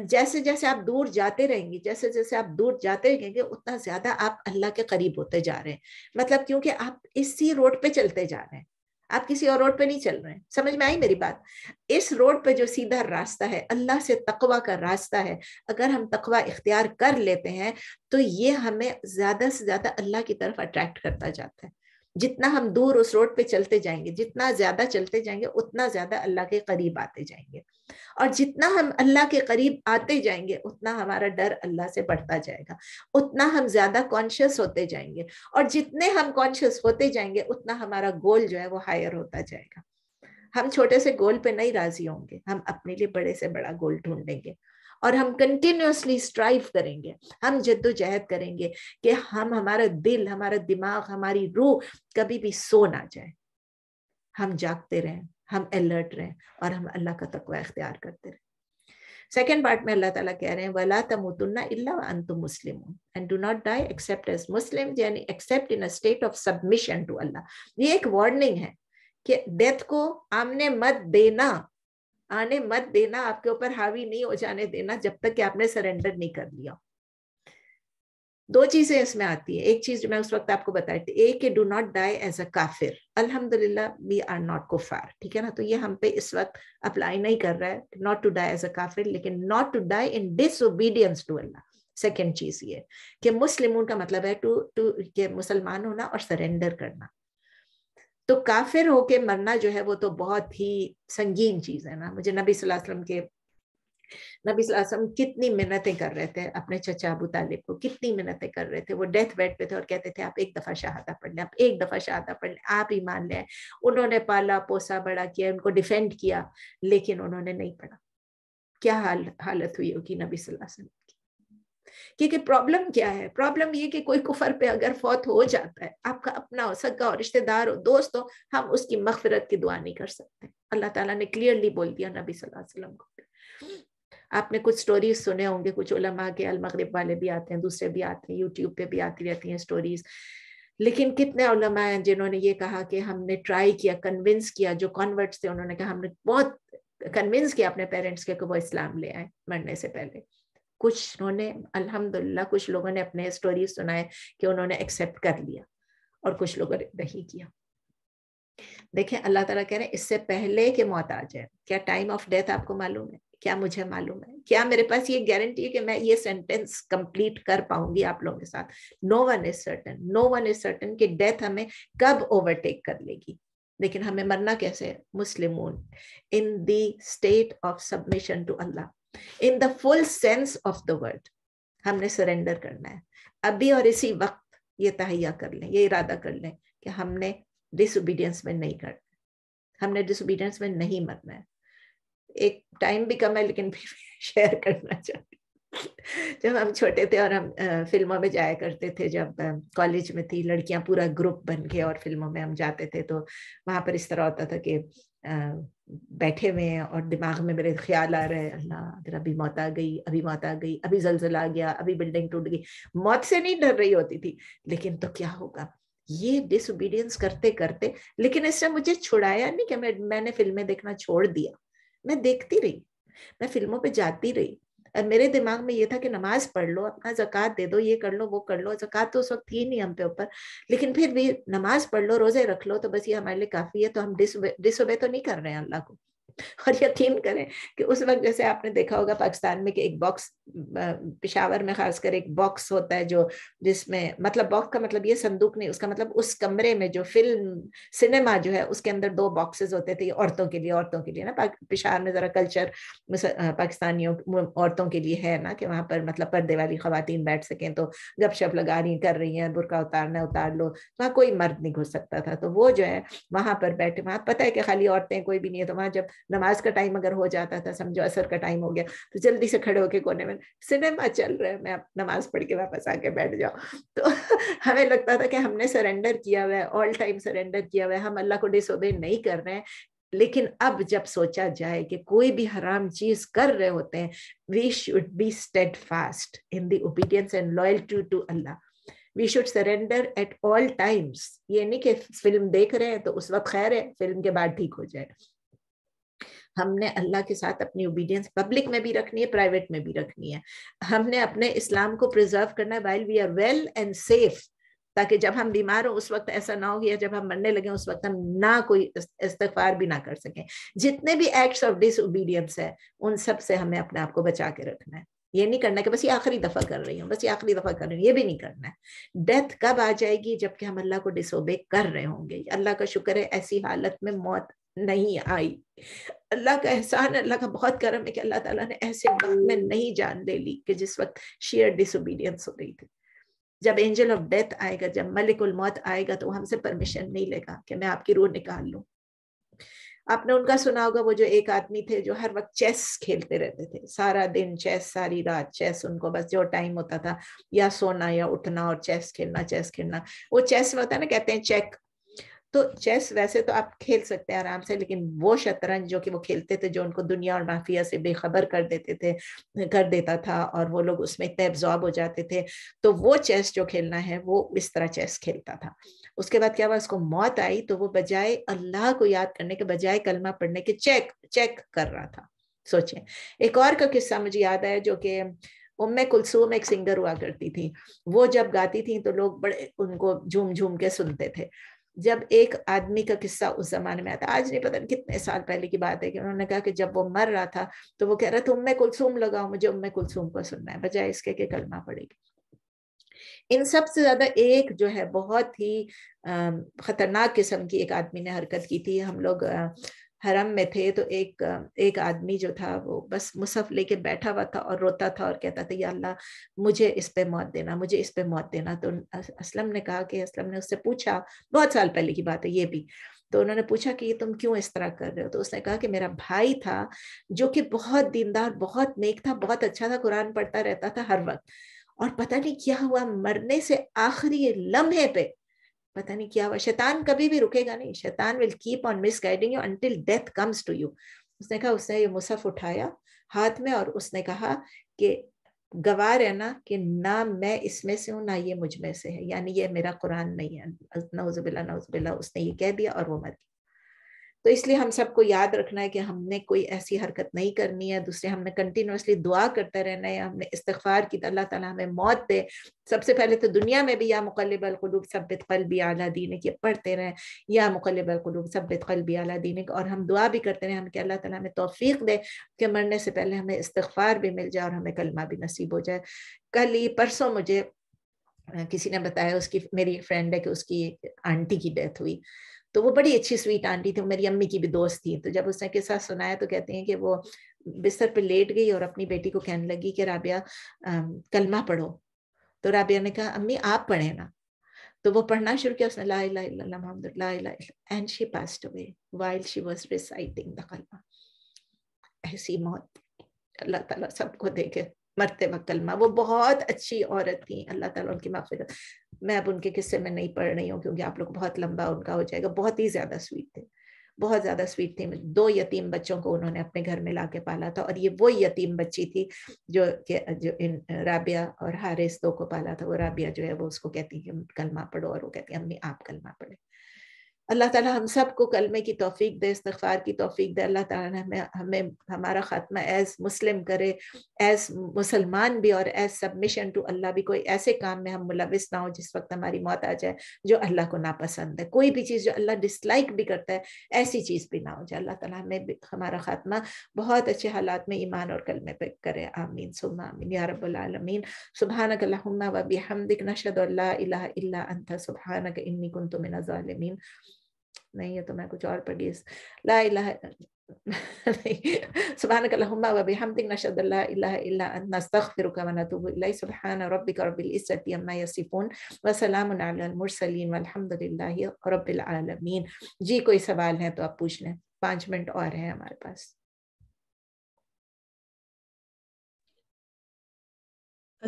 जैसे जैसे आप दूर जाते रहेंगे जैसे जैसे आप दूर जाते रहेंगे उतना ज्यादा आप अल्लाह के करीब होते जा रहे हैं मतलब क्योंकि आप इसी रोड पे चलते जा रहे हैं आप किसी और रोड पे नहीं चल रहे हैं समझ में आई मेरी बात इस रोड पे जो सीधा रास्ता है अल्लाह से तकवा का रास्ता है अगर हम तकवा इख्तियार कर लेते हैं तो ये हमें ज्यादा से ज्यादा अल्लाह की तरफ अट्रैक्ट करता जाता है जितना हम दूर उस रोड पे चलते जाएंगे जितना ज्यादा चलते जाएंगे उतना ज्यादा अल्लाह के करीब आते जाएंगे और जितना हम अल्लाह के करीब आते जाएंगे उतना हमारा डर अल्लाह से बढ़ता जाएगा उतना हम ज्यादा कॉन्शियस होते जाएंगे और जितने हम कॉन्शियस होते जाएंगे उतना हमारा गोल जो है वो हायर होता जाएगा हम छोटे से गोल पे नहीं राजी होंगे हम अपने लिए बड़े से बड़ा गोल ढूंढेंगे और हम कंटिन्यूसली स्ट्राइव करेंगे हम जद्दोजहद करेंगे कि हम हमारा दिल हमारा दिमाग हमारी रूह कभी भी सो ना जाए हम जागते रहें हम अलर्ट रहें और हम अल्लाह का तकवा इख्तियार करते रहें सेकेंड पार्ट में अल्लाह ताला कह रहे हैं वला तमुतुन्ना इल्ला अंतुम मुस्लिम and do not die except as Muslim यानी except in a state of submission to Allah ये एक वार्निंग है कि डेथ को आमने मत देना आने मत देना आपके ऊपर हावी नहीं हो जाने देना जब तक कि आपने सरेंडर नहीं कर लिया दो चीजें इसमें आती है एक चीज मैं उस वक्त आपको बताई थी एक do not die as a काफिर अल्हम्दुलिल्लाह वी आर नॉट कुफार ठीक है ना तो ये हम पे इस वक्त अप्लाई नहीं कर रहा है not to die as a काफिर लेकिन not to die in obedience to Allah second चीज ये कि मुस्लिमों का मतलब है टू टू के मुसलमान होना और सरेंडर करना तो काफिर होके मरना जो है वो तो बहुत ही संगीन चीज है ना मुझे नबी सलाम के नबी सलाम कितनी मिन्नतें कर रहे थे अपने चचा अबू तालिब को कितनी मिन्नतें कर रहे थे वो डेथ बेड पे थे और कहते थे आप एक दफा शहादा पढ़ लें आप एक दफा शहादा पढ़ लें आप ही मान लें उन्होंने पाला पोसा बड़ा किया उनको डिफेंड किया लेकिन उन्होंने नहीं पढ़ा क्या हाल हालत हुई होगी नबी वसल्लम क्योंकि प्रॉब्लम क्या है प्रॉब्लम ये कि कोई कुफर पे अगर फौत हो जाता है आपका अपना हो सगा हो रिश्तेदार हो दोस्त हो हम उसकी मफफरत की दुआ नहीं कर सकते अल्लाह ताला ने क्लियरली बोल दिया नबी वसल्लम को आपने कुछ स्टोरीज सुने होंगे कुछ उलमा के अलमगरब वाले भी आते हैं दूसरे भी आते हैं यूट्यूब पे भी आती रहती हैं स्टोरीज लेकिन कितने उलमा हैं जिन्होंने ये कहा कि हमने ट्राई किया कन्विंस किया जो कॉन्वर्ट्स थे उन्होंने कहा हमने बहुत कन्विंस किया अपने पेरेंट्स के कि वो इस्लाम ले आए मरने से पहले कुछ उन्होंने अल्हम्दुलिल्लाह कुछ लोगों ने अपने स्टोरी सुनाए कि उन्होंने एक्सेप्ट कर लिया और कुछ लोगों ने नहीं किया देखें अल्लाह ताला कह रहे हैं इससे पहले कि मौत आ जाए क्या टाइम ऑफ डेथ आपको मालूम है क्या मुझे मालूम है क्या मेरे पास ये गारंटी है कि मैं ये सेंटेंस कंप्लीट कर पाऊंगी आप लोगों के साथ no one is certain no one is certain कि डेथ हमें कब ओवरटेक कर लेगी लेकिन हमें मरना कैसे Muslim in the state of submission to Allah in the full sense of the word हमने सरेंडर करना है अभी और इसी वक्त ये तहैया कर लें ये इरादा कर लें कि हमने डिसोबीडियंस में नहीं करना हमने डिसोबीडियंस में नहीं मरना है एक टाइम भी कम है लेकिन फिर शेयर करना चाहती जब हम छोटे थे और हम फिल्मों में जाया करते थे जब कॉलेज में थी लड़कियां पूरा ग्रुप बन के और फिल्मों में हम जाते थे तो वहां पर इस तरह होता था कि बैठे हुए हैं और दिमाग में मेरे ख्याल आ रहे हैं अल्लाह अगर अभी मौत आ गई अभी मौत आ गई अभी जलजला आ गया अभी बिल्डिंग टूट गई मौत से नहीं डर रही होती थी लेकिन तो क्या होगा ये डिसोबीडियंस करते करते लेकिन इसने मुझे छुड़ाया नहीं कि मैं मैंने फिल्में देखना छोड़ दिया मैं देखती रही मैं फिल्मों पे जाती रही और मेरे दिमाग में ये था कि नमाज पढ़ लो अपना जक़ात दे दो ये कर लो वो कर लो जक़ात तो उस वक्त थी नहीं हम पे ऊपर लेकिन फिर भी नमाज पढ़ लो रोज़े रख लो तो बस ये हमारे लिए काफ़ी है तो हम डिसोबे तो नहीं कर रहे हैं अल्लाह को और यकीन करें कि उस वक्त जैसे आपने देखा होगा पाकिस्तान में कि एक बॉक्स पिशावर में खासकर एक बॉक्स होता है जो जिसमें मतलब बॉक्स का मतलब ये संदूक नहीं उसका मतलब उस कमरे में जो फिल्म सिनेमा जो है उसके अंदर दो बॉक्सेस होते थे औरतों के लिए औरतों के लिए ना पिशावर में ज़रा कल्चर पाकिस्तानियों औरतों के लिए है ना कि वहाँ पर मतलब पर्दे वाली खुवान बैठ सकें तो गपशप लगा रही कर रही हैं बुरका उतारना उतार लो तो वहाँ कोई मर्द नहीं घुस सकता था तो वो जो है वहाँ पर बैठे वहाँ पता है कि खाली औरतें कोई भी नहीं है तो वहाँ जब नमाज का टाइम अगर हो जाता था समझो असर का टाइम हो गया तो जल्दी से खड़े होके कोने में सिनेमा चल रहा है मैं अब नमाज पढ़ के वापस आके बैठ जाऊँ तो हमें लगता था कि हमने सरेंडर किया हुआ है ऑल टाइम सरेंडर किया हुआ है हम अल्लाह को डिसोबे नहीं कर रहे हैं लेकिन अब जब सोचा जाए कि कोई भी हराम चीज कर रहे होते हैं we should be steadfast in the obedience and loyalty to Allah we should surrender at all times ये नहीं कि फिल्म देख रहे हैं तो उस वक्त खैर है फिल्म के बाद ठीक हो जाए हमने अल्लाह के साथ अपनी ओबीडियंस पब्लिक में भी रखनी है प्राइवेट में भी रखनी है हमने अपने इस्लाम को प्रिजर्व करना है while we are well and safe ताकि जब हम बीमार हो उस वक्त ऐसा ना हो या जब हम मरने लगे उस वक्त हम ना कोई इस्तफार भी ना कर सकें जितने भी एक्ट्स ऑफ डिस ओबीडियंस है उन सब से हमें अपने आप को बचा के रखना है ये नहीं करना कि बस ये आखिरी दफा कर रही हूँ बस ये आखिरी दफा कर रही हूँ ये भी नहीं करना है डेथ कब आ जाएगी जबकि हम अल्लाह को डिसोबे कर रहे होंगे अल्लाह का शुक्र है ऐसी हालत में मौत नहीं आई अल्लाह का एहसान अल्लाह का बहुत करम है कि अल्लाह ताला ने ऐसे वक्त में नहीं जान दे ली कि जिस वक्त शेयर डिसोबीडियंस हो रही थी जब एंजल ऑफ डेथ आएगा जब उल मौत आएगा तो हमसे परमिशन नहीं लेगा कि मैं आपकी रूह निकाल लूँ आपने उनका सुना होगा वो जो एक आदमी थे जो हर वक्त चेस खेलते रहते थे सारा दिन चेस सारी रात चेस उनको बस जो टाइम होता था या सोना या उठना और चेस खेलना चेस खेलना वो चेस में होता है ना कहते हैं चेक तो चेस वैसे तो आप खेल सकते हैं आराम से लेकिन वो शतरंज जो कि वो खेलते थे जो उनको दुनिया और माफिया से बेखबर कर देते थे कर देता था और वो लोग उसमें इतने एब्जॉर्ब हो जाते थे तो वो चेस जो खेलना है वो इस तरह चेस खेलता था उसके बाद क्या हुआ उसको मौत आई तो वो बजाय अल्लाह को याद करने के बजाय कलमा पढ़ने के चेक चेक कर रहा था सोचे एक और का किस्सा मुझे याद आया जो कि उम्मे कुलसूम एक सिंगर हुआ करती थी वो जब गाती थी तो लोग बड़े उनको झूम झूम के सुनते थे जब एक आदमी का किस्सा उस जमाने में आता आज नहीं पता कितने साल पहले की बात है कि उन्होंने कहा कि जब वो मर रहा था तो वो कह रहा था उम्मे कुलसूम लगाओ मुझे उम्मे कुलसूम को सुनना है बजाय इसके के कलमा पड़ेगी इन सब से ज्यादा एक जो है बहुत ही खतरनाक किस्म की एक आदमी ने हरकत की थी हम लोग हरम में थे तो एक एक आदमी जो था वो बस मुसफ लेके बैठा हुआ था और रोता था और कहता था या अल्लाह मुझे इस पे मौत देना मुझे इस पे मौत देना तो असलम ने कहा कि असलम ने उससे पूछा बहुत साल पहले की बात है ये भी तो उन्होंने पूछा कि ये तुम क्यों इस तरह कर रहे हो तो उसने कहा कि मेरा भाई था जो कि बहुत दीनदार बहुत नेक था बहुत अच्छा था कुरान पढ़ता रहता था हर वक्त और पता नहीं क्या हुआ मरने से आखिरी लम्हे पे पता नहीं क्या हुआ शैतान कभी भी रुकेगा नहीं शैतान will keep on misguiding you until death comes to you उसने कहा उसने ये मुसफ उठाया हाथ में और उसने कहा कि गवा रहना कि ना मैं इसमें से हूँ ना ये मुझ में से है यानी ये मेरा कुरान नहीं है नौजबिल्ला नौजबिल्ला उसने ये कह दिया और वो मर गया तो इसलिए हम सबको याद रखना है कि हमने कोई ऐसी हरकत नहीं करनी है दूसरे हमने कंटिन्यूसली दुआ करते रहना है हमने इस्तफार की तो अल्लाह ताला हमें मौत दे सबसे पहले तो दुनिया में भी या मुकलब अलकलूब सब्बित कलबी आला दीन की पढ़ते रहें या मुकलब अलकलूब सब्बित कलबी आला दीन और हम दुआ भी करते रहें हम कि अल्लाह तला हमें तोफ़ी दे कि मरने से पहले हमें इस्तफार भी मिल जाए और हमें कलमा भी नसीब हो जाए कल ही परसों मुझे किसी ने बताया उसकी मेरी एक फ्रेंड है कि उसकी आंटी की डेथ हुई तो वो बड़ी अच्छी स्वीट आंटी थी मेरी अम्मी की भी दोस्त थी तो जब उसने किस्सा सुनाया तो कहते हैं कि वो बिस्तर पर लेट गई और अपनी बेटी को कहने लगी कि राबिया कलमा पढ़ो तो राबिया ने कहा अम्मी आप पढ़े ना तो वो पढ़ना शुरू किया उसने ला इला इला मोहम्मद ला and she passed away while she was reciting the कलमा ऐसी मौत अल्लाह ताला सबको देखे मरते वकलमा वो बहुत अच्छी औरत थी अल्लाह ताला उनकी कर मैं अब उनके किस्से में नहीं पढ़ रही हूँ क्योंकि आप लोग बहुत लंबा उनका हो जाएगा बहुत ही ज़्यादा स्वीट थे बहुत ज़्यादा स्वीट थी दो यतीम बच्चों को उन्होंने अपने घर में ला के पाला था और ये वो यतीम बच्ची थी जो जो इन राबिया और हारिस दो को पाला था वो राबिया जो है वो उसको कहती है कि कलमा पढ़ो और वो कहती है अम्मी आप कलमा पढ़े अल्लाह ताला हम सब को कलमे की तोफ़ी दे इस्तार की तोफ़ी दे अल्लाह ताला हमें हमें हमारा ख़ात्मा एज़ मुस्लिम करे एज़ मुसलमान भी और एज़ सबमिशन टू अल्लाह भी कोई ऐसे काम में हम मुलविस ना हो जिस वक्त हमारी मौत आ जाए जो अल्लाह को नापसंद है कोई भी चीज़ जो अल्लाह डिसलाइक भी करता है ऐसी चीज़ भी ना हो जाए अल्लाह ताला हमें हमारा ख़ात्मा बहुत अच्छे हालात में ईमान और कलमे पर करे आमीन सुबह आमीन या रबालमीन सुबह वबी हमदिक नशद अल्ला इला अंत सुबहान इन्नी कुन तुमिन नहीं है तो मैं कुछ और पढ़ी ला इला سبحانك اللهم وبحمدك نشهد ان لا اله الا انت نستغفرك ونتوب اليك سبحان ربك رب العزه عما يصفون وسلام على المرسلين والحمد لله رب العالمين जी कोई सवाल है तो आप पूछ लें पांच मिनट और हैं हमारे पास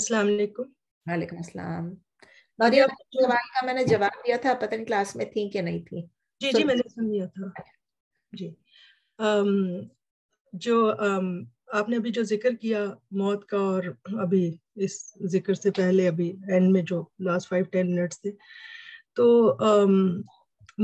अस्सलाम वालेकुम वालेकुम अस्सलाम میں نے جواب دیا تھا پتہ نہیں کلاس میں تھی کہ نہیں تھی थी जी जी मैंने सुन लिया था जी um, जो um, आपने अभी जो जिक्र किया मौत का और अभी इस जिक्र से पहले अभी एंड में जो लास्ट फाइव टेन मिनट्स थे तो um,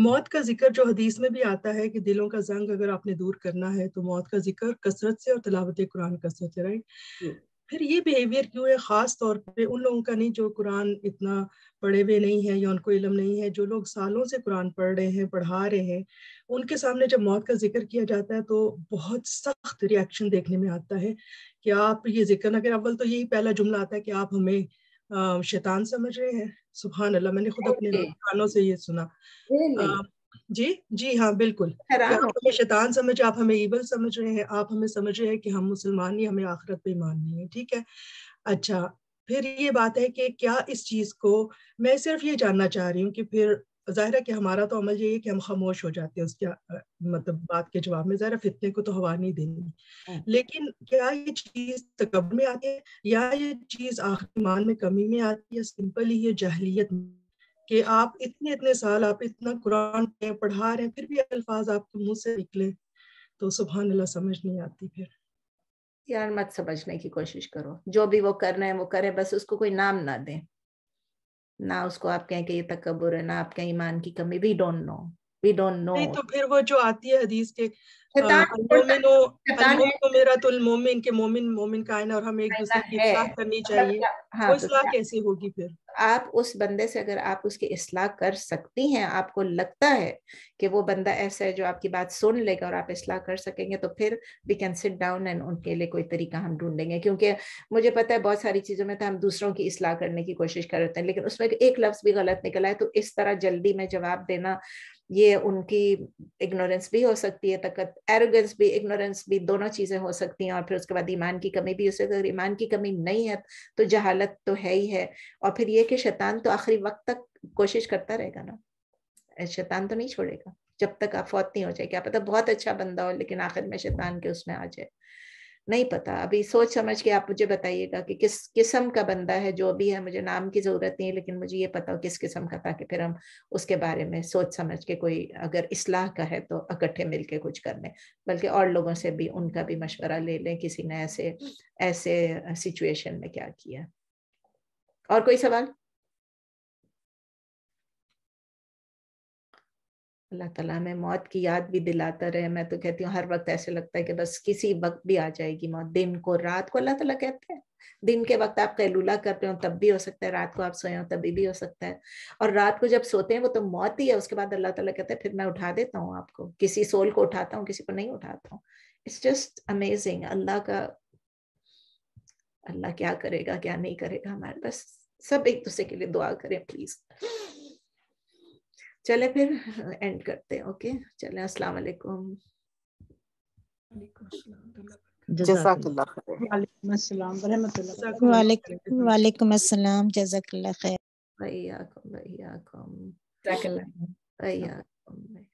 मौत का जिक्र जो हदीस में भी आता है कि दिलों का जंग अगर आपने दूर करना है तो मौत का जिक्र कसरत से और तलावत कुरान कसरत से राइट फिर ये बिहेवियर क्यों है ख़ास तौर पे उन लोगों का नहीं जो कुरान इतना पढ़े हुए नहीं है या उनको इलम नहीं है जो लोग सालों से कुरान पढ़ रहे हैं पढ़ा रहे हैं उनके सामने जब मौत का जिक्र किया जाता है तो बहुत सख्त रिएक्शन देखने में आता है कि आप ये जिक्र ना करें अव्वल तो यही पहला जुमला आता है कि आप हमें शैतान समझ रहे हैं सुबहान अल्लाह मैंने खुद अपने कानों से ये सुना जी जी हाँ बिल्कुल आप हमें शैतान समझ आप हमें ईबल समझ रहे हैं आप हमें समझ रहे हैं कि हम मुसलमान ही हमें आखरत पे ईमान नहीं है ठीक है अच्छा फिर ये बात है कि क्या इस चीज को मैं सिर्फ ये जानना चाह रही हूँ कि फिर ज़ाहिर है कि हमारा तो अमल यही है कि हम खामोश हो जाते हैं उसके मतलब बात के जवाब में ज़ाहिर फितने को तो हवा नहीं देनी हाँ। लेकिन क्या ये चीज़ तकब में आती है या ये चीज़ आखिर मान में कमी में आती है सिंपल ही ये जहलीत में कि आप इतने इतने साल आप इतना कुरान पढ़ा रहे हैं फिर भी अल्फाज आपके मुंह से निकले तो सुबह अल्लाह समझ नहीं आती फिर यार मत समझने की कोशिश करो जो भी वो कर रहे हैं वो करे बस उसको कोई नाम ना दे ना उसको आप कहें कि ये तकबर है ना आप कहें ईमान की कमी भी don't know we don't know तो फिर वो जो आती है हदीस के आप उस बंदे से अगर आप उसकी इसलाह कर सकती हैं आपको लगता है कि वो बंदा ऐसा है जो आपकी बात सुन लेगा और आप इसलाह कर सकेंगे तो फिर we can sit down and उनके लिए कोई तरीका हम ढूंढेंगे क्योंकि मुझे पता है बहुत सारी चीज़ों में तो हम दूसरों की इसलाह करने की कोशिश करते हैं लेकिन उसमें एक लफ्ज़ भी गलत निकला है तो इस तरह जल्दी में जवाब देना ये उनकी इग्नोरेंस भी हो सकती है तकत एरोगेंस भी इग्नोरेंस भी दोनों चीज़ें हो सकती हैं और फिर उसके बाद ईमान की कमी भी उससे अगर ईमान की कमी नहीं है तो जहालत तो है ही है और फिर ये कि शैतान तो आखिरी वक्त तक कोशिश करता रहेगा ना शैतान तो नहीं छोड़ेगा जब तक आप फौत नहीं हो जाए क्या पता बहुत अच्छा बंदा हो लेकिन आखिर में शैतान के उसमें आ जाए नहीं पता अभी सोच समझ के आप मुझे बताइएगा कि किस किस्म का बंदा है जो अभी है मुझे नाम की जरूरत नहीं है लेकिन मुझे ये पता हो किस किस्म का ताकि फिर हम उसके बारे में सोच समझ के कोई अगर इसलाह का है तो इकट्ठे मिलके कुछ कर लें बल्कि और लोगों से भी उनका भी मशवरा ले लें किसी ने ऐसे ऐसे सिचुएशन में क्या किया और कोई सवाल अल्लाह तला हमें मौत की याद भी दिलाता रहे मैं तो कहती हूँ हर वक्त ऐसे लगता है कि बस किसी वक्त भी आ जाएगी मौत दिन को रात को अल्लाह तला कहते हैं दिन के वक्त आप कैलूला करते हो तब भी हो सकता है रात को आप सोए हो तभी भी हो सकता है और रात को जब सोते हैं वो तो मौत ही है उसके बाद अल्लाह तला कहते हैं फिर मैं उठा देता हूँ आपको किसी सोल को उठाता हूँ किसी को नहीं उठाता हूँ इट्स जस्ट अमेजिंग अल्लाह का अल्लाह क्या करेगा क्या नहीं करेगा हमारे बस सब एक दूसरे के लिए दुआ करें प्लीज़ चले फिर एंड करते हैं ओके चले अस्सलाम वालेकुम वालेकुम अस्सलाम जजाकल्ला खैर भैया भैया भैया